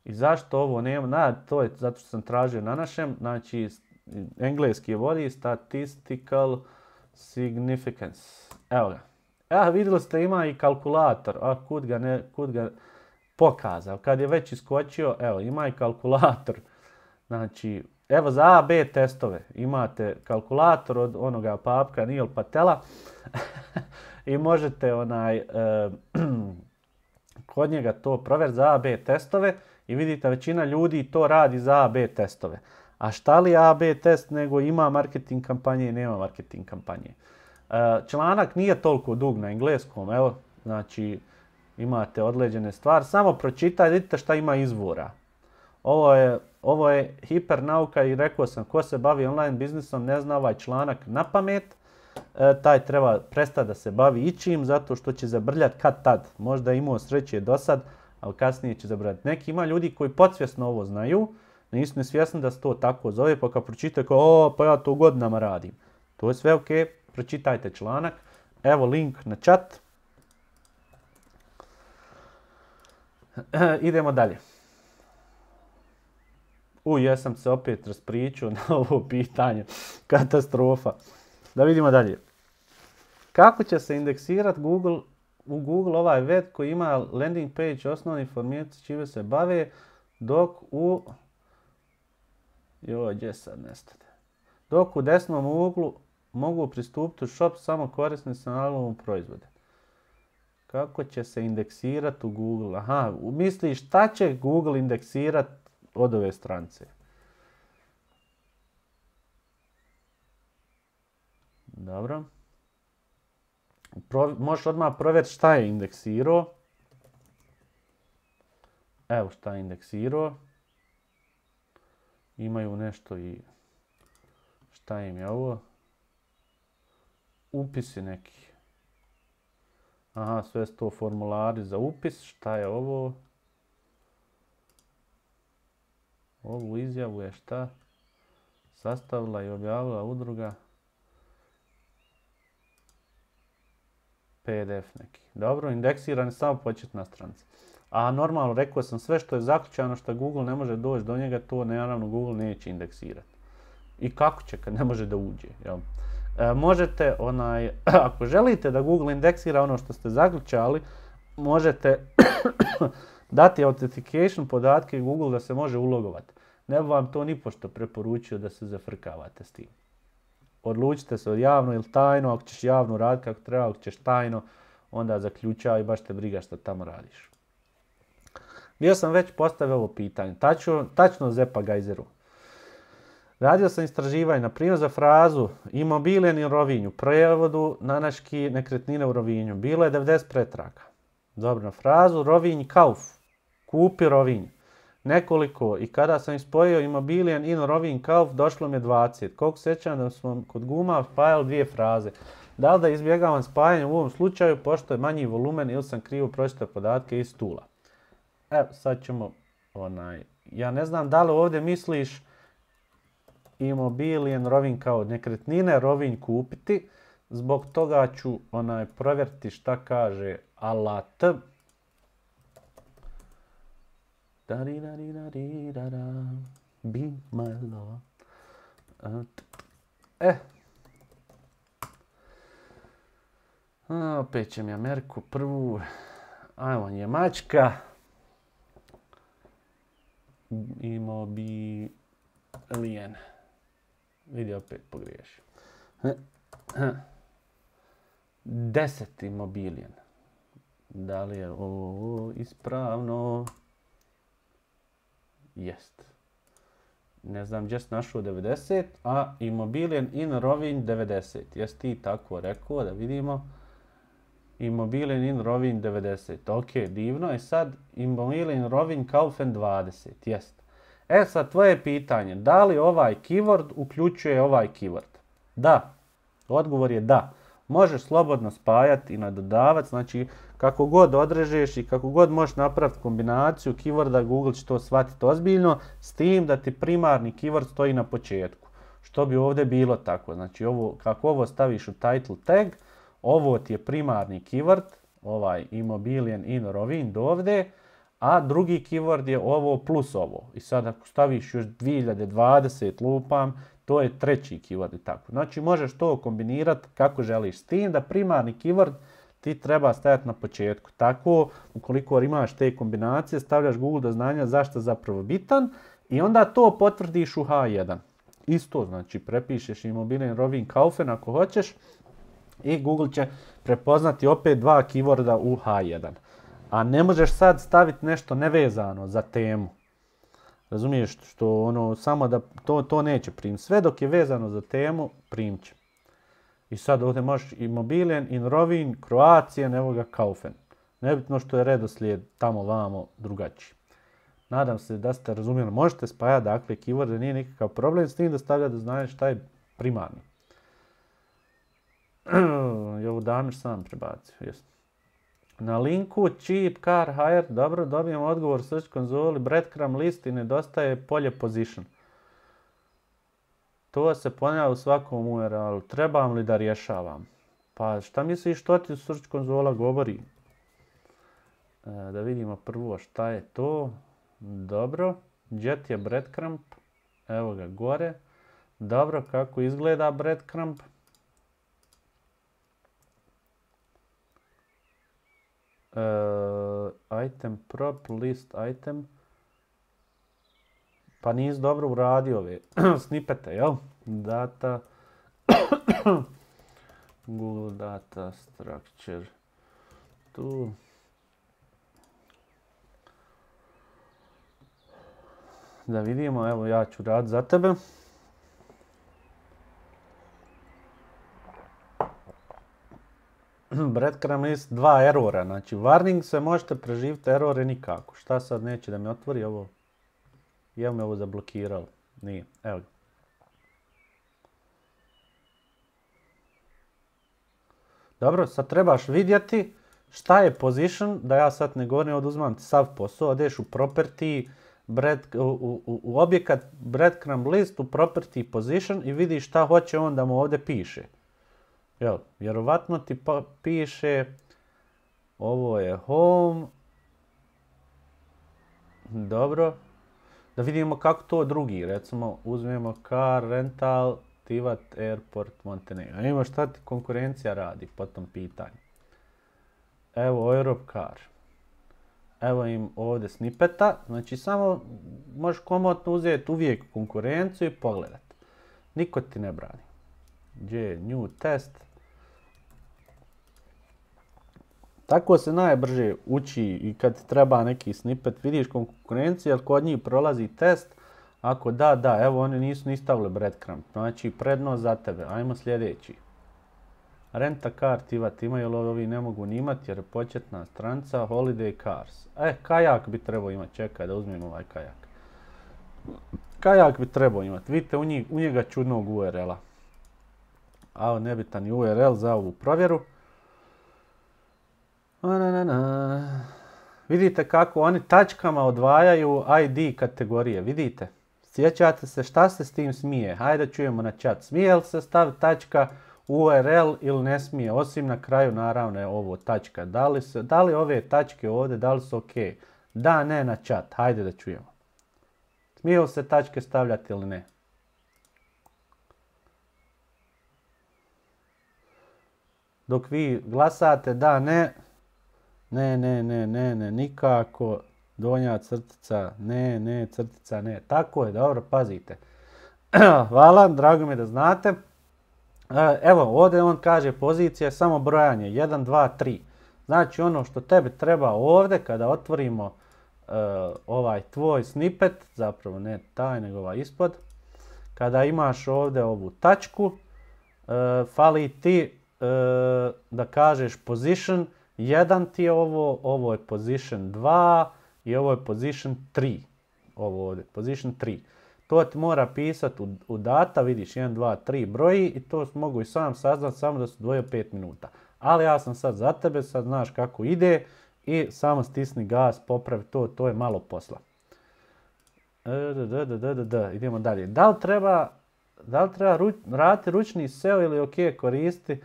Speaker 1: I zašto ovo nema? Na, to je zato što sam tražio na našem, znači engleski je vodi statistical Significance. Evo ga. E, vidjeli ste ima i kalkulator. A kud ga, ne, kud ga pokazao. Kad je već iskočio, evo ima i kalkulator. Znači, evo za A, B testove imate kalkulator od onoga papka Nil Patela. I možete onaj, kod njega to provjeriti za A, B testove. I vidite, većina ljudi to radi za A, B testove. A šta li AB test nego ima marketing kampanje i nema marketing kampanje. E, članak nije toliko dug na engleskom, evo, znači imate odleđene stvari. Samo pročitajte vidite šta ima izvora. Ovo je, ovo je hipernauka i rekao sam ko se bavi online biznisom ne zna ovaj članak na pamet. E, taj treba prestati da se bavi ičim zato što će zabrljati kad tad. Možda je imao sreće do sad, ali kasnije će zabrljati. Neki ima ljudi koji podsvjesno ovo znaju, nisu ni svjesni da se to tako zove, pa kad pročitaju kao, o, pa ja to godinama radim. To je sve ok, pročitajte članak, evo link na chat. Idemo dalje. U, jesam se opet raspričao na ovo pitanje. Katastrofa. Da vidimo dalje. Kako će se indeksirati Google, u Google ovaj web koji ima landing page, osnovni informacije čime se bave, dok u joj, gdje sad nestade? Dok u desnom uglu mogu pristupiti u shop samo korisni sa nalogom proizvode. Kako će se indeksirati u Google? Aha, misli šta će Google indeksirati od ove strance? Dobro. možeš odmah provjeriti šta je indeksirao. Evo šta je indeksirao imaju nešto i šta im je ovo? Upisi neki. Aha, sve su to formulari za upis. Šta je ovo? Ovu izjavu je šta? Sastavila i objavila udruga. PDF neki. Dobro, indeksiran samo početna stranica. A normalno, rekao sam, sve što je zaključano, što Google ne može doći do njega, to naravno Google neće indeksirati. I kako će kad ne može da uđe, jel? E, možete, onaj, ako želite da Google indeksira ono što ste zaključali, možete dati authentication podatke Google da se može ulogovati. Ne bi vam to nipošto preporučio da se zafrkavate s tim. Odlučite se od javno ili tajno, ako ćeš javno raditi kako treba, ako ćeš tajno, onda zaključaj i baš te briga što tamo radiš. Bio sam već postavio ovo pitanje, tačno, tačno Zepa Gajzeru. Radio sam istraživanje, na primjer za frazu imobilen i Rovinju, u na naški nekretnine u Rovinju. Bilo je 90 pretraga. Dobro, na frazu Rovinj kauf, kupi Rovinj. Nekoliko i kada sam ispojio imobilijen i Rovinj kauf, došlo mi je 20. Koliko sećam da smo kod guma spajali dvije fraze. Da li da izbjegavam spajanje u ovom slučaju, pošto je manji volumen ili sam krivo pročitao podatke iz stula. Evo, sad ćemo, onaj, ja ne znam da li ovdje misliš imobilijen rovin kao nekretnine, rovin kupiti. Zbog toga ću onaj provjeriti šta kaže alat. Da E. Opet će mi Ameriku prvu. Ajmo Njemačka imao bi lijen. Vidi, opet pogriješio, deset mobilijen. Da li je ovo ispravno? Jest. Ne znam gdje sam našao 90, a imobilijen in rovin 90. Jesi ti tako rekao da vidimo? Immobilien in Rovinj 90. Ok, divno. je sad Immobilien Rovin Kaufen 20. Jest. E sad, tvoje pitanje. Da li ovaj keyword uključuje ovaj keyword? Da. Odgovor je da. Možeš slobodno spajati i nadodavati. Znači, kako god odrežeš i kako god možeš napraviti kombinaciju keyworda, Google će to shvatiti ozbiljno. S tim da ti primarni keyword stoji na početku. Što bi ovdje bilo tako. Znači, kako ovo staviš u title tag, ovo ti je primarni keyword, ovaj Immobilien in rovin do ovdje, a drugi keyword je ovo plus ovo. I sad ako staviš još 2020 lupam, to je treći keyword i tako. Znači možeš to kombinirati kako želiš. S tim da primarni keyword ti treba stajati na početku. Tako, ukoliko imaš te kombinacije, stavljaš Google do znanja zašto je zapravo bitan i onda to potvrdiš u H1. Isto, znači prepišeš imobilijen Rovin Kaufen ako hoćeš i Google će prepoznati opet dva keyworda u H1. A ne možeš sad staviti nešto nevezano za temu. Razumiješ što ono, samo da to, to neće prim. Sve dok je vezano za temu, prim će. I sad ovdje možeš i Mobilen, i Rovin, Kroacije, evo ga Kaufen. Nebitno što je redoslijed tamo vamo drugačiji. Nadam se da ste razumjeli. Možete spajati, dakle, keyworde nije nikakav problem s tim da stavljate da znanja šta je primarno. Jovu Damir sam prebacio, jesu. Na linku hire dobro, dobijem odgovor search konzoli, breadcrumb i nedostaje polje position. To se ponavlja u svakom URL, trebam li da rješavam? Pa šta misliš što ti search konzola govori? E, da vidimo prvo šta je to. Dobro, gdje je breadcrumb? Evo ga gore. Dobro, kako izgleda breadcrumb? uh, item prop list item pa nisi dobro uradio ove snippete jel? Data Google data structure tu da vidimo, evo ja ću rad za tebe. list, dva erora. Znači, warning se možete preživiti, erore nikako. Šta sad neće da mi otvori ovo? Je li me ovo zablokiralo? Nije. Evo ga. Dobro, sad trebaš vidjeti šta je position, da ja sad ne govorim, oduzmam ti sav posao, odeš u property, u, u, u objekat breadcrumb list, u property position i vidiš šta hoće on da mu ovdje piše. Jel, vjerovatno ti pa, piše ovo je home. Dobro. Da vidimo kako to drugi, recimo uzmemo car rental tivat airport Montenegro. ima šta ti konkurencija radi po tom pitanju. Evo Europe car. Evo im ovdje snipeta, znači samo možeš komotno uzeti uvijek konkurenciju i pogledati. Niko ti ne brani. Gdje je new test? Tako se najbrže uči i kad treba neki snippet, vidiš konkurencije, ali kod njih prolazi test, ako da, da, evo oni nisu ni stavili breadcrumb, znači prednost za tebe, ajmo sljedeći. Renta car tivat imaju, li ovi ne mogu ni imati jer je početna stranca Holiday Cars. E, kajak bi trebao imati, čekaj da uzmem ovaj kajak. Kajak bi trebao imati, vidite u njega čudnog URL-a. A nebitan je URL za ovu provjeru. Vidite kako oni tačkama odvajaju ID kategorije, vidite. Sjećate se šta se s tim smije? Hajde čujemo na chat. Smije li se stav tačka URL ili ne smije? Osim na kraju naravno je ovo tačka. Da li, se, da li ove tačke ovdje, da li su ok? Da, ne na chat. Hajde da čujemo. Smije li se tačke stavljati ili ne? Dok vi glasate da, ne, ne, ne, ne, ne, ne, nikako. Donja crtica, ne, ne, crtica, ne. Tako je, dobro, pazite. Hvala, drago mi da znate. E, evo, ovdje on kaže pozicija je samo brojanje, 1, 2, 3. Znači ono što tebi treba ovdje kada otvorimo e, ovaj tvoj snippet, zapravo ne taj nego ovaj ispod, kada imaš ovdje ovu tačku, e, fali ti da kažeš position jedan ti je ovo, ovo je position 2 i ovo je position 3. Ovo ovdje, position 3. To ti mora pisati u, u data, vidiš 1, 2, 3 broji i to mogu i sam saznat samo da su dvoje 5 minuta. Ali ja sam sad za tebe, sad znaš kako ide i samo stisni gaz, popravi to, to je malo posla. E, da, Idemo dalje. Da li treba, da treba ručni SEO ili ok koristi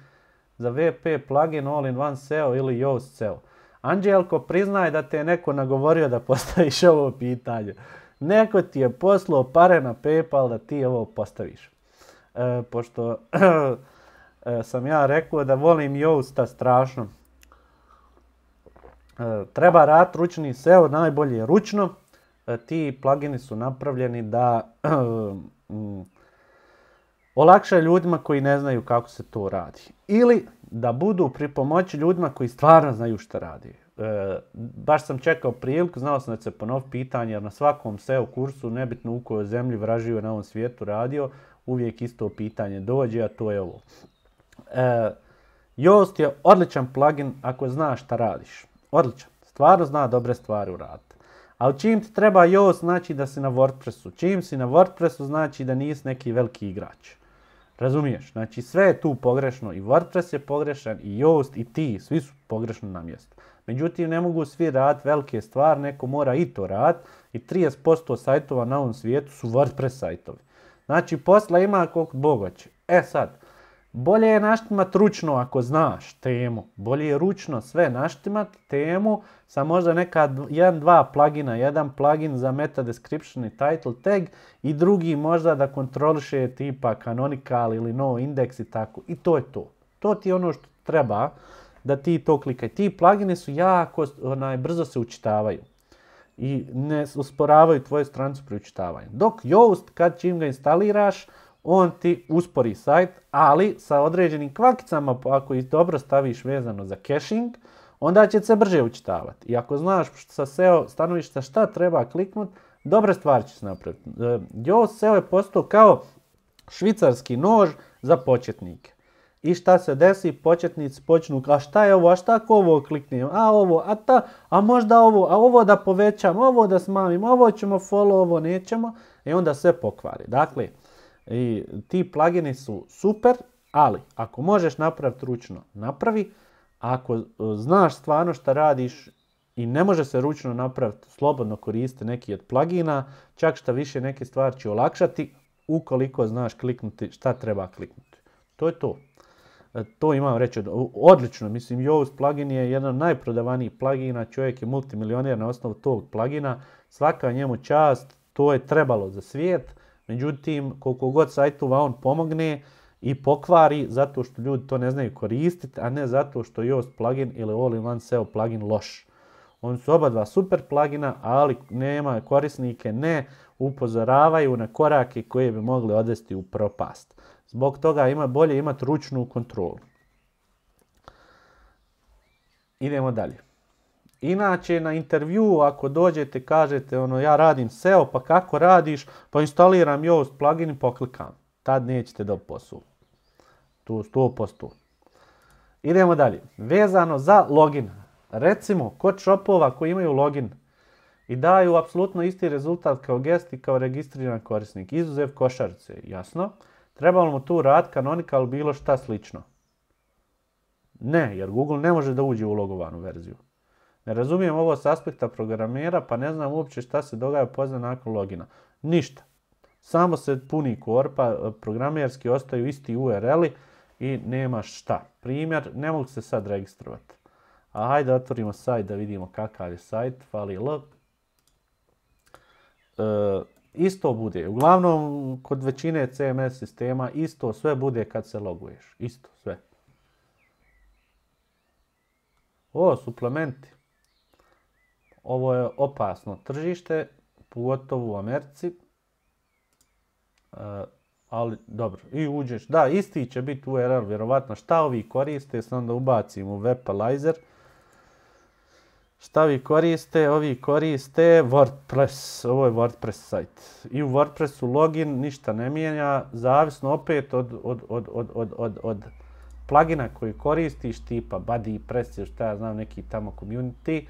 Speaker 1: za VP plugin All-in-One SEO ili Yoast SEO. Anđelko, priznaj da te je neko nagovorio da postaviš ovo pitanje. Neko ti je poslao pare na Paypal da ti ovo postaviš. E, pošto e, sam ja rekao da volim Yoasta strašno. E, treba rad ručni SEO, najbolje ručno. Ti plugini su napravljeni da olakša ljudima koji ne znaju kako se to radi. Ili da budu pri pomoći ljudima koji stvarno znaju šta radi. E, baš sam čekao priliku, znao sam da se ponov pitanje, jer na svakom SEO kursu, nebitno u kojoj zemlji vražio na ovom svijetu radio, uvijek isto pitanje dođe, a to je ovo. E, Yoast je odličan plugin ako znaš šta radiš. Odličan. Stvarno zna dobre stvari uraditi. Ali čim ti treba Yoast znači da si na WordPressu. Čim si na WordPressu znači da nisi neki veliki igrač. Razumiješ? Znači sve je tu pogrešno i WordPress je pogrešan i Yoast i ti, svi su pogrešno na mjestu. Međutim, ne mogu svi raditi velike stvari, neko mora i to raditi i 30% sajtova na ovom svijetu su WordPress sajtovi. Znači posla ima koliko bogoće. E sad, bolje je naštimat ručno ako znaš temu. Bolje je ručno sve naštimat temu sa možda neka jedan, dva plugina. Jedan plugin za meta description i title tag i drugi možda da kontroliše tipa canonical ili no index i tako. I to je to. To ti je ono što treba da ti to klikaj. Ti plugini su jako, onaj, brzo se učitavaju i ne usporavaju tvoju stranicu pri učitavanju. Dok Yoast, kad čim ga instaliraš, on ti uspori sajt, ali sa određenim kvakicama, pa ako ih dobro staviš vezano za caching, onda će se brže učitavati. I ako znaš sa SEO stanovišta šta treba kliknut, dobre stvari će se napraviti. E, jo, SEO je postao kao švicarski nož za početnike. I šta se desi, početnici počnu, a šta je ovo, a šta ako ovo kliknem, a ovo, a ta, a možda ovo, a ovo da povećam, ovo da smavim, ovo ćemo follow, ovo nećemo, i e onda sve pokvari. Dakle, i ti plugini su super, ali ako možeš napraviti ručno, napravi. Ako e, znaš stvarno šta radiš i ne može se ručno napraviti, slobodno koristi neki od plugina, čak šta više neke stvari će olakšati ukoliko znaš kliknuti šta treba kliknuti. To je to. E, to imam reći odlično, mislim Yoast plugin je jedan od najprodavanijih plugina, čovjek je multimilioner na osnovu tog plugina, svaka njemu čast, to je trebalo za svijet. Međutim, koliko god sajtova on pomogne i pokvari zato što ljudi to ne znaju koristiti, a ne zato što je Yoast plugin ili All-in-One SEO plugin loš. Oni su oba dva super plugina, ali nema korisnike, ne upozoravaju na korake koje bi mogli odvesti u propast. Zbog toga ima bolje imati ručnu kontrolu. Idemo dalje. Inače, na intervju, ako dođete, kažete, ono, ja radim SEO, pa kako radiš, pa instaliram Yoast plugin i poklikam. Tad nećete do poslu. Tu 100%. Idemo dalje. Vezano za login. Recimo, kod shopova koji imaju login i daju apsolutno isti rezultat kao gest i kao registriran korisnik. Izuzev košarice, jasno. Trebalo mu tu rad kanonikal bilo šta slično. Ne, jer Google ne može da uđe u logovanu verziju. Ne razumijem ovo s aspekta programera pa ne znam uopće šta se događa pozna nakon logina. Ništa. Samo se puni korpa, e, programerski ostaju isti URL-i i nema šta. Primjer, ne mogu se sad registrovati. A hajde otvorimo sajt da vidimo kakav je sajt, fali L. E, isto bude. Uglavnom, kod većine CMS sistema isto sve bude kad se loguješ. Isto sve. O, suplementi. Ovo je opasno tržište, pogotovo u Americi. E, ali dobro, i uđeš. Da, isti će biti URL, vjerovatno. Šta ovi koriste, sam onda ubacim u Webalizer. Šta vi koriste? Ovi koriste WordPress, ovo je WordPress sajt. I u WordPressu login ništa ne mijenja, zavisno opet od, od, od, plugina koji koristiš, tipa BuddyPress ili šta ja znam, neki tamo community.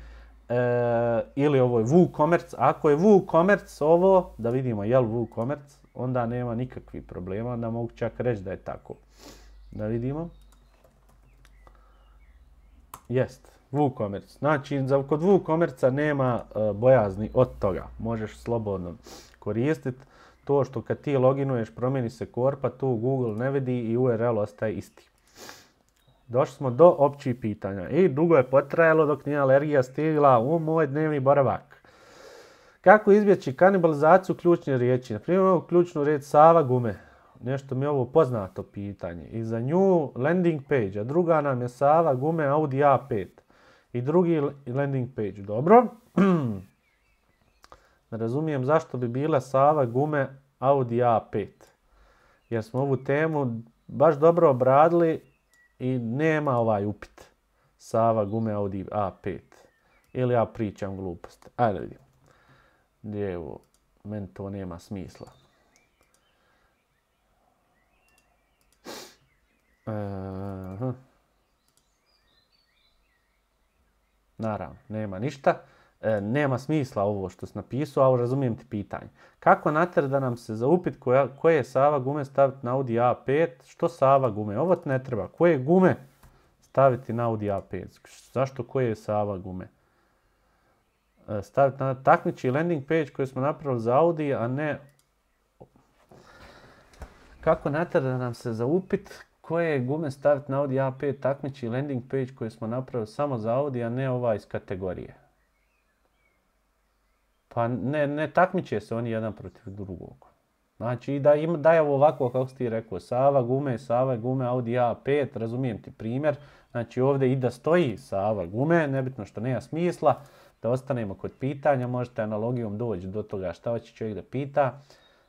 Speaker 1: Eh, ili ovo je WooCommerce, ako je WooCommerce ovo, da vidimo je li WooCommerce, onda nema nikakvih problema, onda mogu čak reći da je tako. Da vidimo. Jest, WooCommerce. Znači, kod WooCommerce nema eh, bojazni od toga. Možeš slobodno koristiti to što kad ti loginuješ promijeni se korpa, tu Google ne vidi i URL ostaje isti. Došli smo do općih pitanja i dugo je potrajalo dok nije alergija stigla u moj dnevni boravak. Kako izbjeći kanibalizaciju ključne riječi? Na primjer, ključnu riječ Sava gume. Nešto mi je ovo poznato pitanje. I za nju landing page, a druga nam je Sava gume Audi A5. I drugi landing page. Dobro. ne razumijem zašto bi bila Sava gume Audi A5. Jer smo ovu temu baš dobro obradili i nema ovaj upit. Sava gume Audi A5. Ili ja pričam glupost. Ajde vidimo. Gdje Meni to nema smisla. Naravno, nema ništa. E, nema smisla ovo što si napisao, ali razumijem ti pitanje. Kako nater da nam se za upit koje Sava gume staviti na Audi A5? Što Sava gume? Ovo ne treba. Koje gume staviti na Audi A5? Zašto koje je Sava gume? E, staviti na takmiči landing page koji smo napravili za Audi, a ne... Kako nater da nam se za upit koje gume staviti na Audi A5 takmiči landing page koji smo napravili samo za Audi, a ne ova iz kategorije? Pa ne, ne takmiče se oni jedan protiv drugog. Znači, da, im, da je ovako, kako ste ti rekao, Sava gume, Sava gume, Audi A5, razumijem ti primjer. Znači, ovdje i da stoji Sava gume, nebitno što nema smisla, da ostanemo kod pitanja, možete analogijom doći do toga šta će čovjek da pita.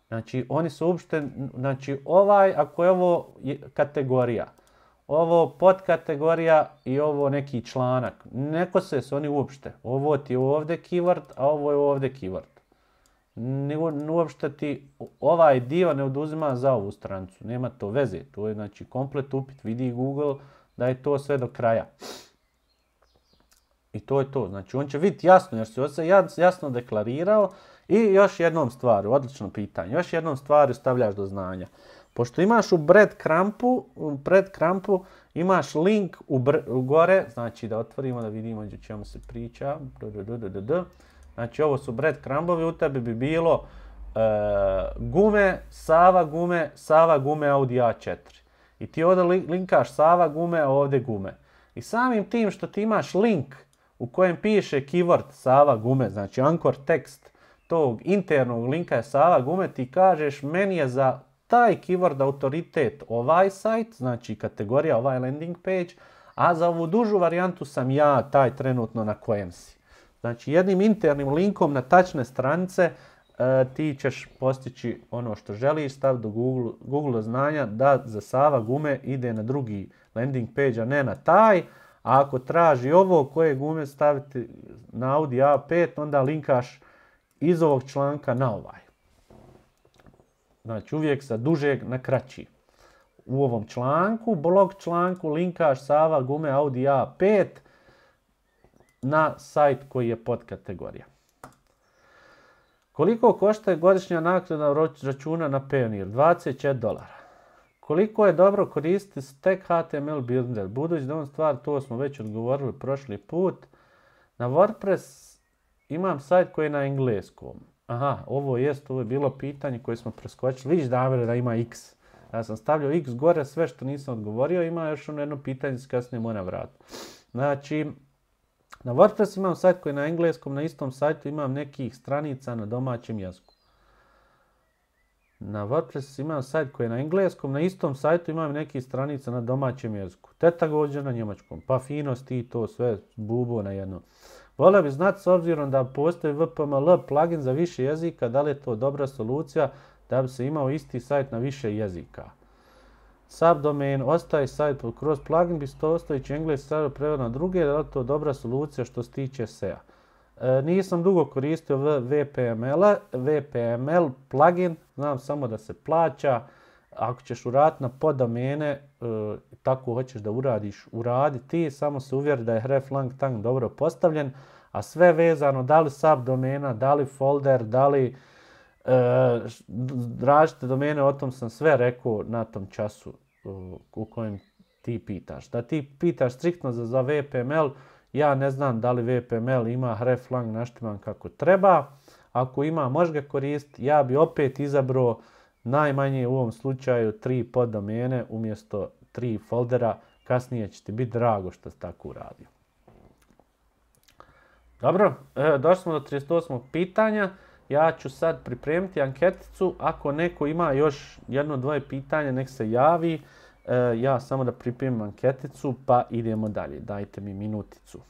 Speaker 1: Znači, oni su uopšte, znači, ovaj, ako je ovo kategorija, ovo podkategorija i ovo neki članak. neko se se oni uopšte. Ovo ti je ovdje keyword, a ovo je ovdje keyword. uopšte ti ovaj dio ne oduzima za ovu strancu. Nema to veze. To je znači komplet upit. Vidi Google da je to sve do kraja. I to je to. Znači on će vidjeti jasno jer si se jasno deklarirao. I još jednom stvaru, odlično pitanje, još jednom stvaru stavljaš do znanja. Pošto imaš u bread krampu, krampu imaš link u gore, znači da otvorimo da vidimo o čemu se priča. Znači ovo su bread krambovi, u tebi bi bilo e, gume, Sava gume, Sava gume Audi A4. I ti ovdje linkaš Sava gume, ovdje gume. I samim tim što ti imaš link u kojem piše keyword Sava gume, znači anchor tekst tog internog linka je Sava gume, ti kažeš meni je za taj keyword autoritet ovaj sajt, znači kategorija ovaj landing page, a za ovu dužu varijantu sam ja taj trenutno na kojem si. Znači jednim internim linkom na tačne stranice e, ti ćeš postići ono što želiš, stav do Google, Google znanja da za Sava gume ide na drugi landing page, a ne na taj. A ako traži ovo koje gume staviti na Audi A5, onda linkaš iz ovog članka na ovaj. Znači uvijek sa dužeg na kraći. U ovom članku, blog članku, linkaš Sava gume Audi A5 na sajt koji je pod kategorija. Koliko košta godišnja naknada računa na Pioneer? 24 dolara. Koliko je dobro koristiti stack HTML builder? Budući da on stvar, to smo već odgovorili prošli put. Na WordPress imam sajt koji je na engleskom. Aha, ovo jest, ovo je bilo pitanje koje smo preskočili. Viš Davre da ima x. Ja sam stavljao x gore, sve što nisam odgovorio, ima još ono jedno pitanje, se kasnije moram vratiti. Znači, na WordPress imam sajt koji je na engleskom, na istom sajtu imam nekih stranica na domaćem jeziku. Na WordPress imam sajt koji je na engleskom, na istom sajtu imam nekih stranica na domaćem jeziku. Teta također na njemačkom. Pa finosti i to sve bubo na jedno. Volio bi znati s obzirom da postoji VPML plugin za više jezika, da li je to dobra solucija da bi se imao isti sajt na više jezika. Subdomain ostaje sajt cross plugin bi ostojići engleski sajt prevod na druge, da li je to dobra solucija što se tiče SEA. E, nisam dugo koristio VPML, VPML plugin, znam samo da se plaća ako ćeš uraditi na podomene, e, tako hoćeš da uradiš, uradi ti, samo se uvjeri da je href lang tang dobro postavljen, a sve vezano, da li domena, da li folder, da li e, različite domene, o tom sam sve rekao na tom času e, u kojem ti pitaš. Da ti pitaš striktno za, za VPML, ja ne znam da li VPML ima href lang naštiman kako treba. Ako ima, možeš ga koristiti. Ja bi opet izabrao najmanje u ovom slučaju tri poddomene umjesto tri foldera. Kasnije će ti biti drago što si tako uradio. Dobro, e, došli smo do 38. pitanja. Ja ću sad pripremiti anketicu. Ako neko ima još jedno, dvoje pitanja, nek se javi. E, ja samo da pripremim anketicu pa idemo dalje. Dajte mi minuticu.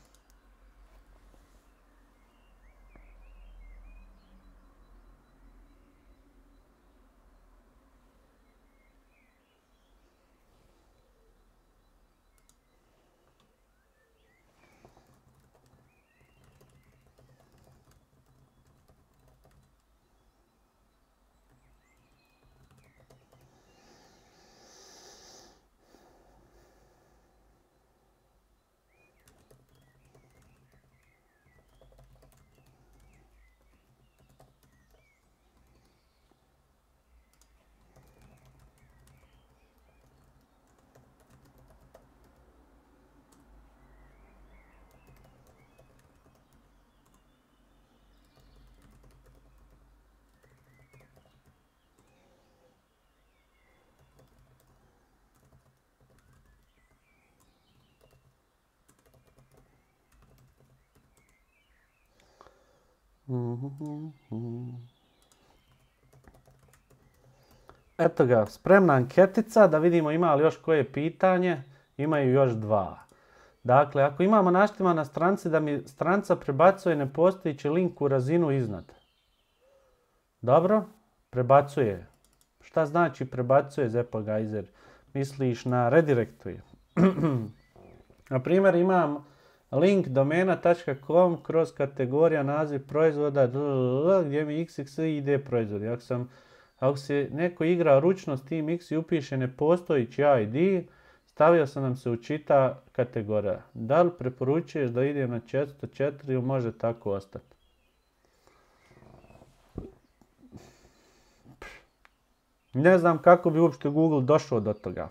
Speaker 1: Eto ga, spremna anketica da vidimo ima li još koje pitanje. Imaju još dva. Dakle, ako imamo naštima na stranci da mi stranca prebacuje nepostojići link u razinu iznad. Dobro, prebacuje. Šta znači prebacuje Geyser? Misliš na redirektuje. na primjer, imam link domena.com kroz kategorija naziv proizvoda gdje mi XX ide proizvodi. Ako, sam, ako se neko igra ručno s tim x i upiše nepostojići ID, stavio sam nam se u čita kategorija. Da li preporučuješ da idem na 404 ili može tako ostati? Ne znam kako bi uopšte Google došao do toga.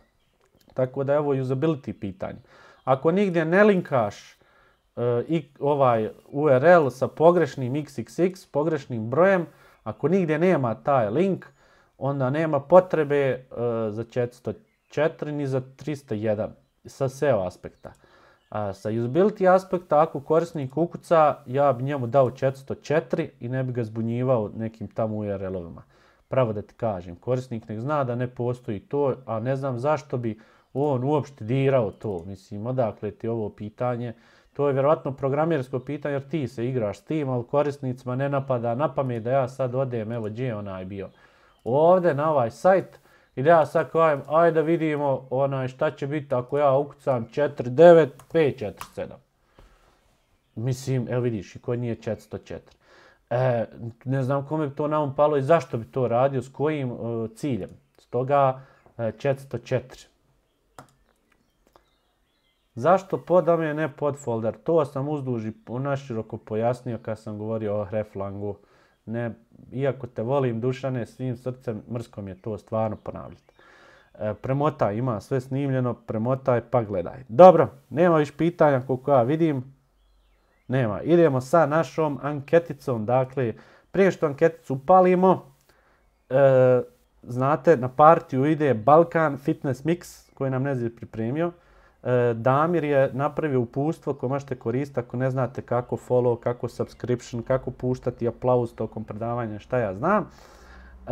Speaker 1: Tako da evo usability pitanje. Ako nigdje ne linkaš i ovaj URL sa pogrešnim xxx, pogrešnim brojem, ako nigdje nema taj link, onda nema potrebe e, za 404 ni za 301 sa SEO aspekta. sa usability aspekta, ako korisnik ukuca, ja bi njemu dao 404 i ne bi ga zbunjivao nekim tamo URL-ovima. Pravo da ti kažem, korisnik nek zna da ne postoji to, a ne znam zašto bi on uopšte dirao to. Mislim, odakle ti ovo pitanje, to je vjerojatno programersko pitanje jer ti se igraš s tim, ali korisnicima ne napada na da ja sad odem, evo gdje je onaj bio. Ovdje na ovaj sajt i da ja sad kajem, ajde da vidimo onaj šta će biti ako ja ukucam 49547. Mislim, evo vidiš i kod nije 404. E, ne znam kome bi to naum palo i zašto bi to radio, s kojim e, ciljem. Stoga 404. E, Zašto pod, je ne pod To sam uzduži naširoko pojasnio kad sam govorio o reflangu. Ne, iako te volim dušane, svim srcem mrskom je to stvarno ponavljati. E, premotaj, ima sve snimljeno, premotaj pa gledaj. Dobro, nema viš pitanja koliko ja vidim. Nema, idemo sa našom anketicom. Dakle, prije što anketicu upalimo, e, znate, na partiju ide Balkan Fitness Mix koji nam Nezir pripremio. E, Damir je napravio upustvo koje možete koristiti ako ne znate kako follow, kako subscription, kako puštati aplauz tokom predavanja, šta ja znam. E,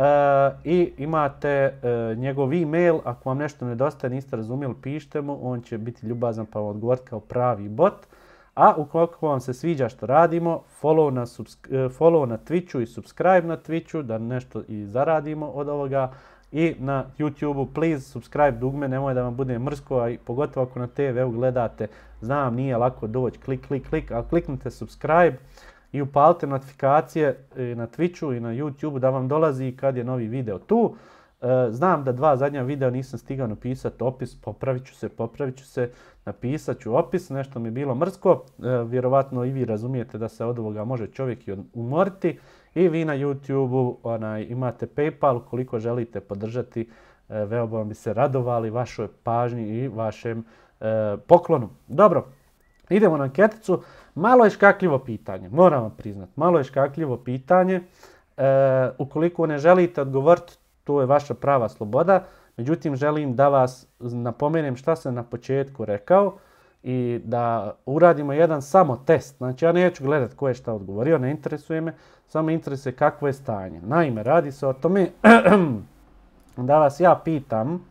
Speaker 1: I imate e, njegov e-mail, ako vam nešto nedostaje, niste razumjeli, pišite mu, on će biti ljubazan pa vam odgovoriti kao pravi bot. A ukoliko vam se sviđa što radimo, follow na, follow na Twitchu i subscribe na Twitchu da nešto i zaradimo od ovoga i na youtube Please subscribe dugme, nemoj da vam bude mrsko, a pogotovo ako na TV-u gledate, znam nije lako doći, klik, klik, klik, ali kliknite subscribe i upalite notifikacije e, na Twitchu i na youtube da vam dolazi kad je novi video tu. E, znam da dva zadnja videa nisam stigao napisati opis, popravit ću se, popravit ću se, napisat ću opis, nešto mi je bilo mrsko. E, vjerovatno i vi razumijete da se od ovoga može čovjek i umoriti. I vi na YouTube-u onaj, imate Paypal koliko želite podržati. E, veoma bi se radovali vašoj pažnji i vašem e, poklonu. Dobro, idemo na anketicu. Malo je škakljivo pitanje, moram vam priznat. Malo je škakljivo pitanje. E, ukoliko ne želite odgovoriti, to je vaša prava sloboda. Međutim, želim da vas napomenem šta sam na početku rekao i da uradimo jedan samo test. Znači ja neću gledat ko je šta odgovorio, ne interesuje me, samo interesuje kakvo je stanje. Naime, radi se o tome da vas ja pitam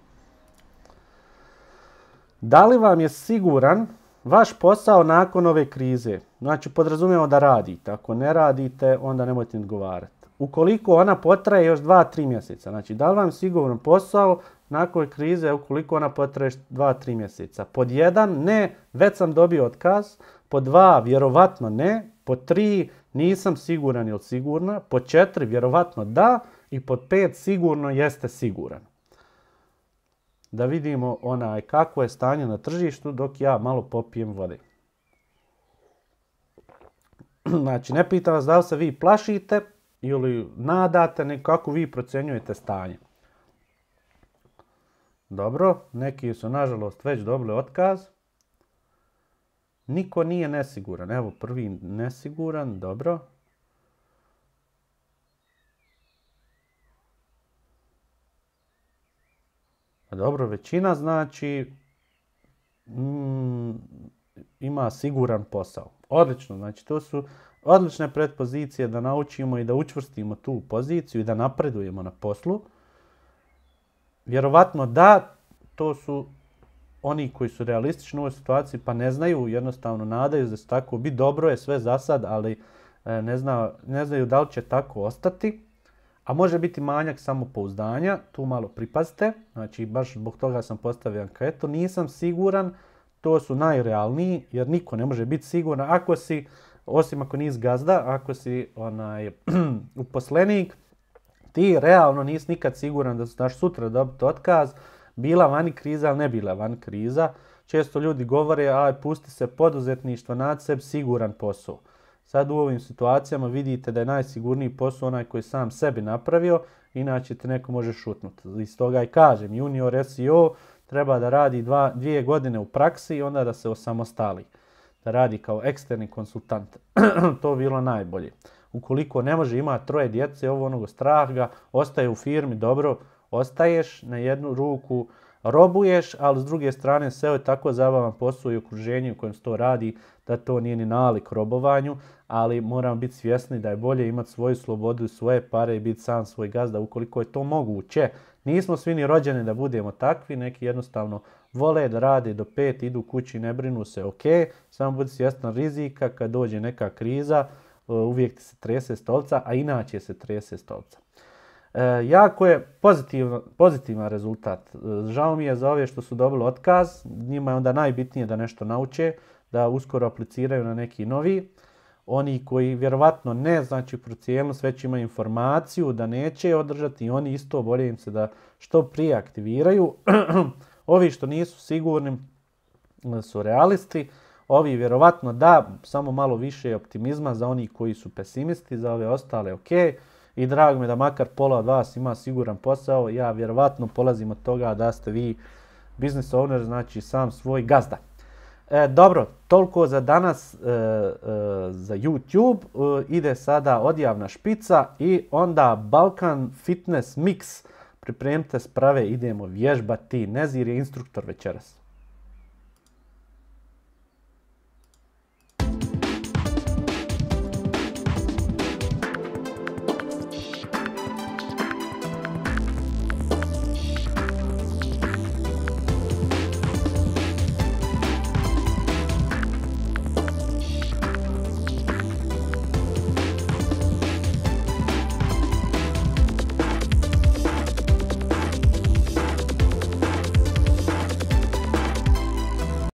Speaker 1: da li vam je siguran vaš posao nakon ove krize. Znači podrazumijemo da radite, ako ne radite onda nemojte odgovarati. Ukoliko ona potraje još 2-3 mjeseca, znači da li vam je siguran posao nakon krize, ukoliko ona potraje 2-3 mjeseca. Pod jedan, ne, već sam dobio otkaz. Pod dva, vjerovatno ne. Pod tri, nisam siguran ili sigurna. Pod četiri, vjerovatno da. I pod pet, sigurno jeste siguran. Da vidimo onaj kako je stanje na tržištu dok ja malo popijem vode. Znači, ne pitam vas da li se vi plašite ili nadate, nekako kako vi procjenjujete stanje. Dobro, neki su nažalost već dobili otkaz. Niko nije nesiguran. Evo prvi nesiguran, dobro. A Dobro, većina znači mm, ima siguran posao. Odlično, znači to su odlične pretpozicije da naučimo i da učvrstimo tu poziciju i da napredujemo na poslu. Vjerovatno da, to su oni koji su realistični u ovoj situaciji pa ne znaju, jednostavno nadaju da će tako biti. Dobro je sve za sad, ali e, ne, ne znaju da li će tako ostati. A može biti manjak samopouzdanja, tu malo pripazite. Znači, baš zbog toga sam postavio anketu. Nisam siguran, to su najrealniji, jer niko ne može biti siguran. Ako si, osim ako nisi gazda, ako si onaj uposlenik, ti realno nisi nikad siguran da ćeš sutra dobiti otkaz, bila vani kriza ili ne bila van kriza. Često ljudi govore, aj pusti se poduzetništvo nad sebi, siguran posao. Sad u ovim situacijama vidite da je najsigurniji posao onaj koji sam sebi napravio, inače te neko može šutnuti. Iz toga i kažem, junior SEO treba da radi dvije godine u praksi i onda da se osamostali. Da radi kao eksterni konsultant. to bilo najbolje ukoliko ne može imati troje djece, ovo onoga straha, ostaje u firmi, dobro, ostaješ na jednu ruku, robuješ, ali s druge strane sve je tako zabavan posao i okruženje u kojem se to radi da to nije ni nalik robovanju, ali moramo biti svjesni da je bolje imati svoju slobodu i svoje pare i biti sam svoj gazda ukoliko je to moguće. Nismo svi ni rođeni da budemo takvi, neki jednostavno vole da rade do pet, idu kući, ne brinu se, ok, samo budi svjestan rizika kad dođe neka kriza, E, uvijek se trese stolca, a inače se trese stolca. E, jako je pozitivan rezultat. E, žao mi je za ove što su dobili otkaz, njima je onda najbitnije da nešto nauče, da uskoro apliciraju na neki novi. Oni koji vjerovatno ne, znači procijenost već imaju informaciju da neće održati, oni isto bolje im se da što prije aktiviraju. Ovi što nisu sigurni su realisti, Ovi vjerovatno da, samo malo više optimizma za oni koji su pesimisti, za ove ostale ok. I drago mi da makar pola od vas ima siguran posao, ja vjerovatno polazim od toga da ste vi business owner, znači sam svoj gazda. E, dobro, toliko za danas e, e za YouTube. E, ide sada odjavna špica i onda Balkan Fitness Mix. Pripremite sprave, idemo vježbati. Nezir je instruktor večeras.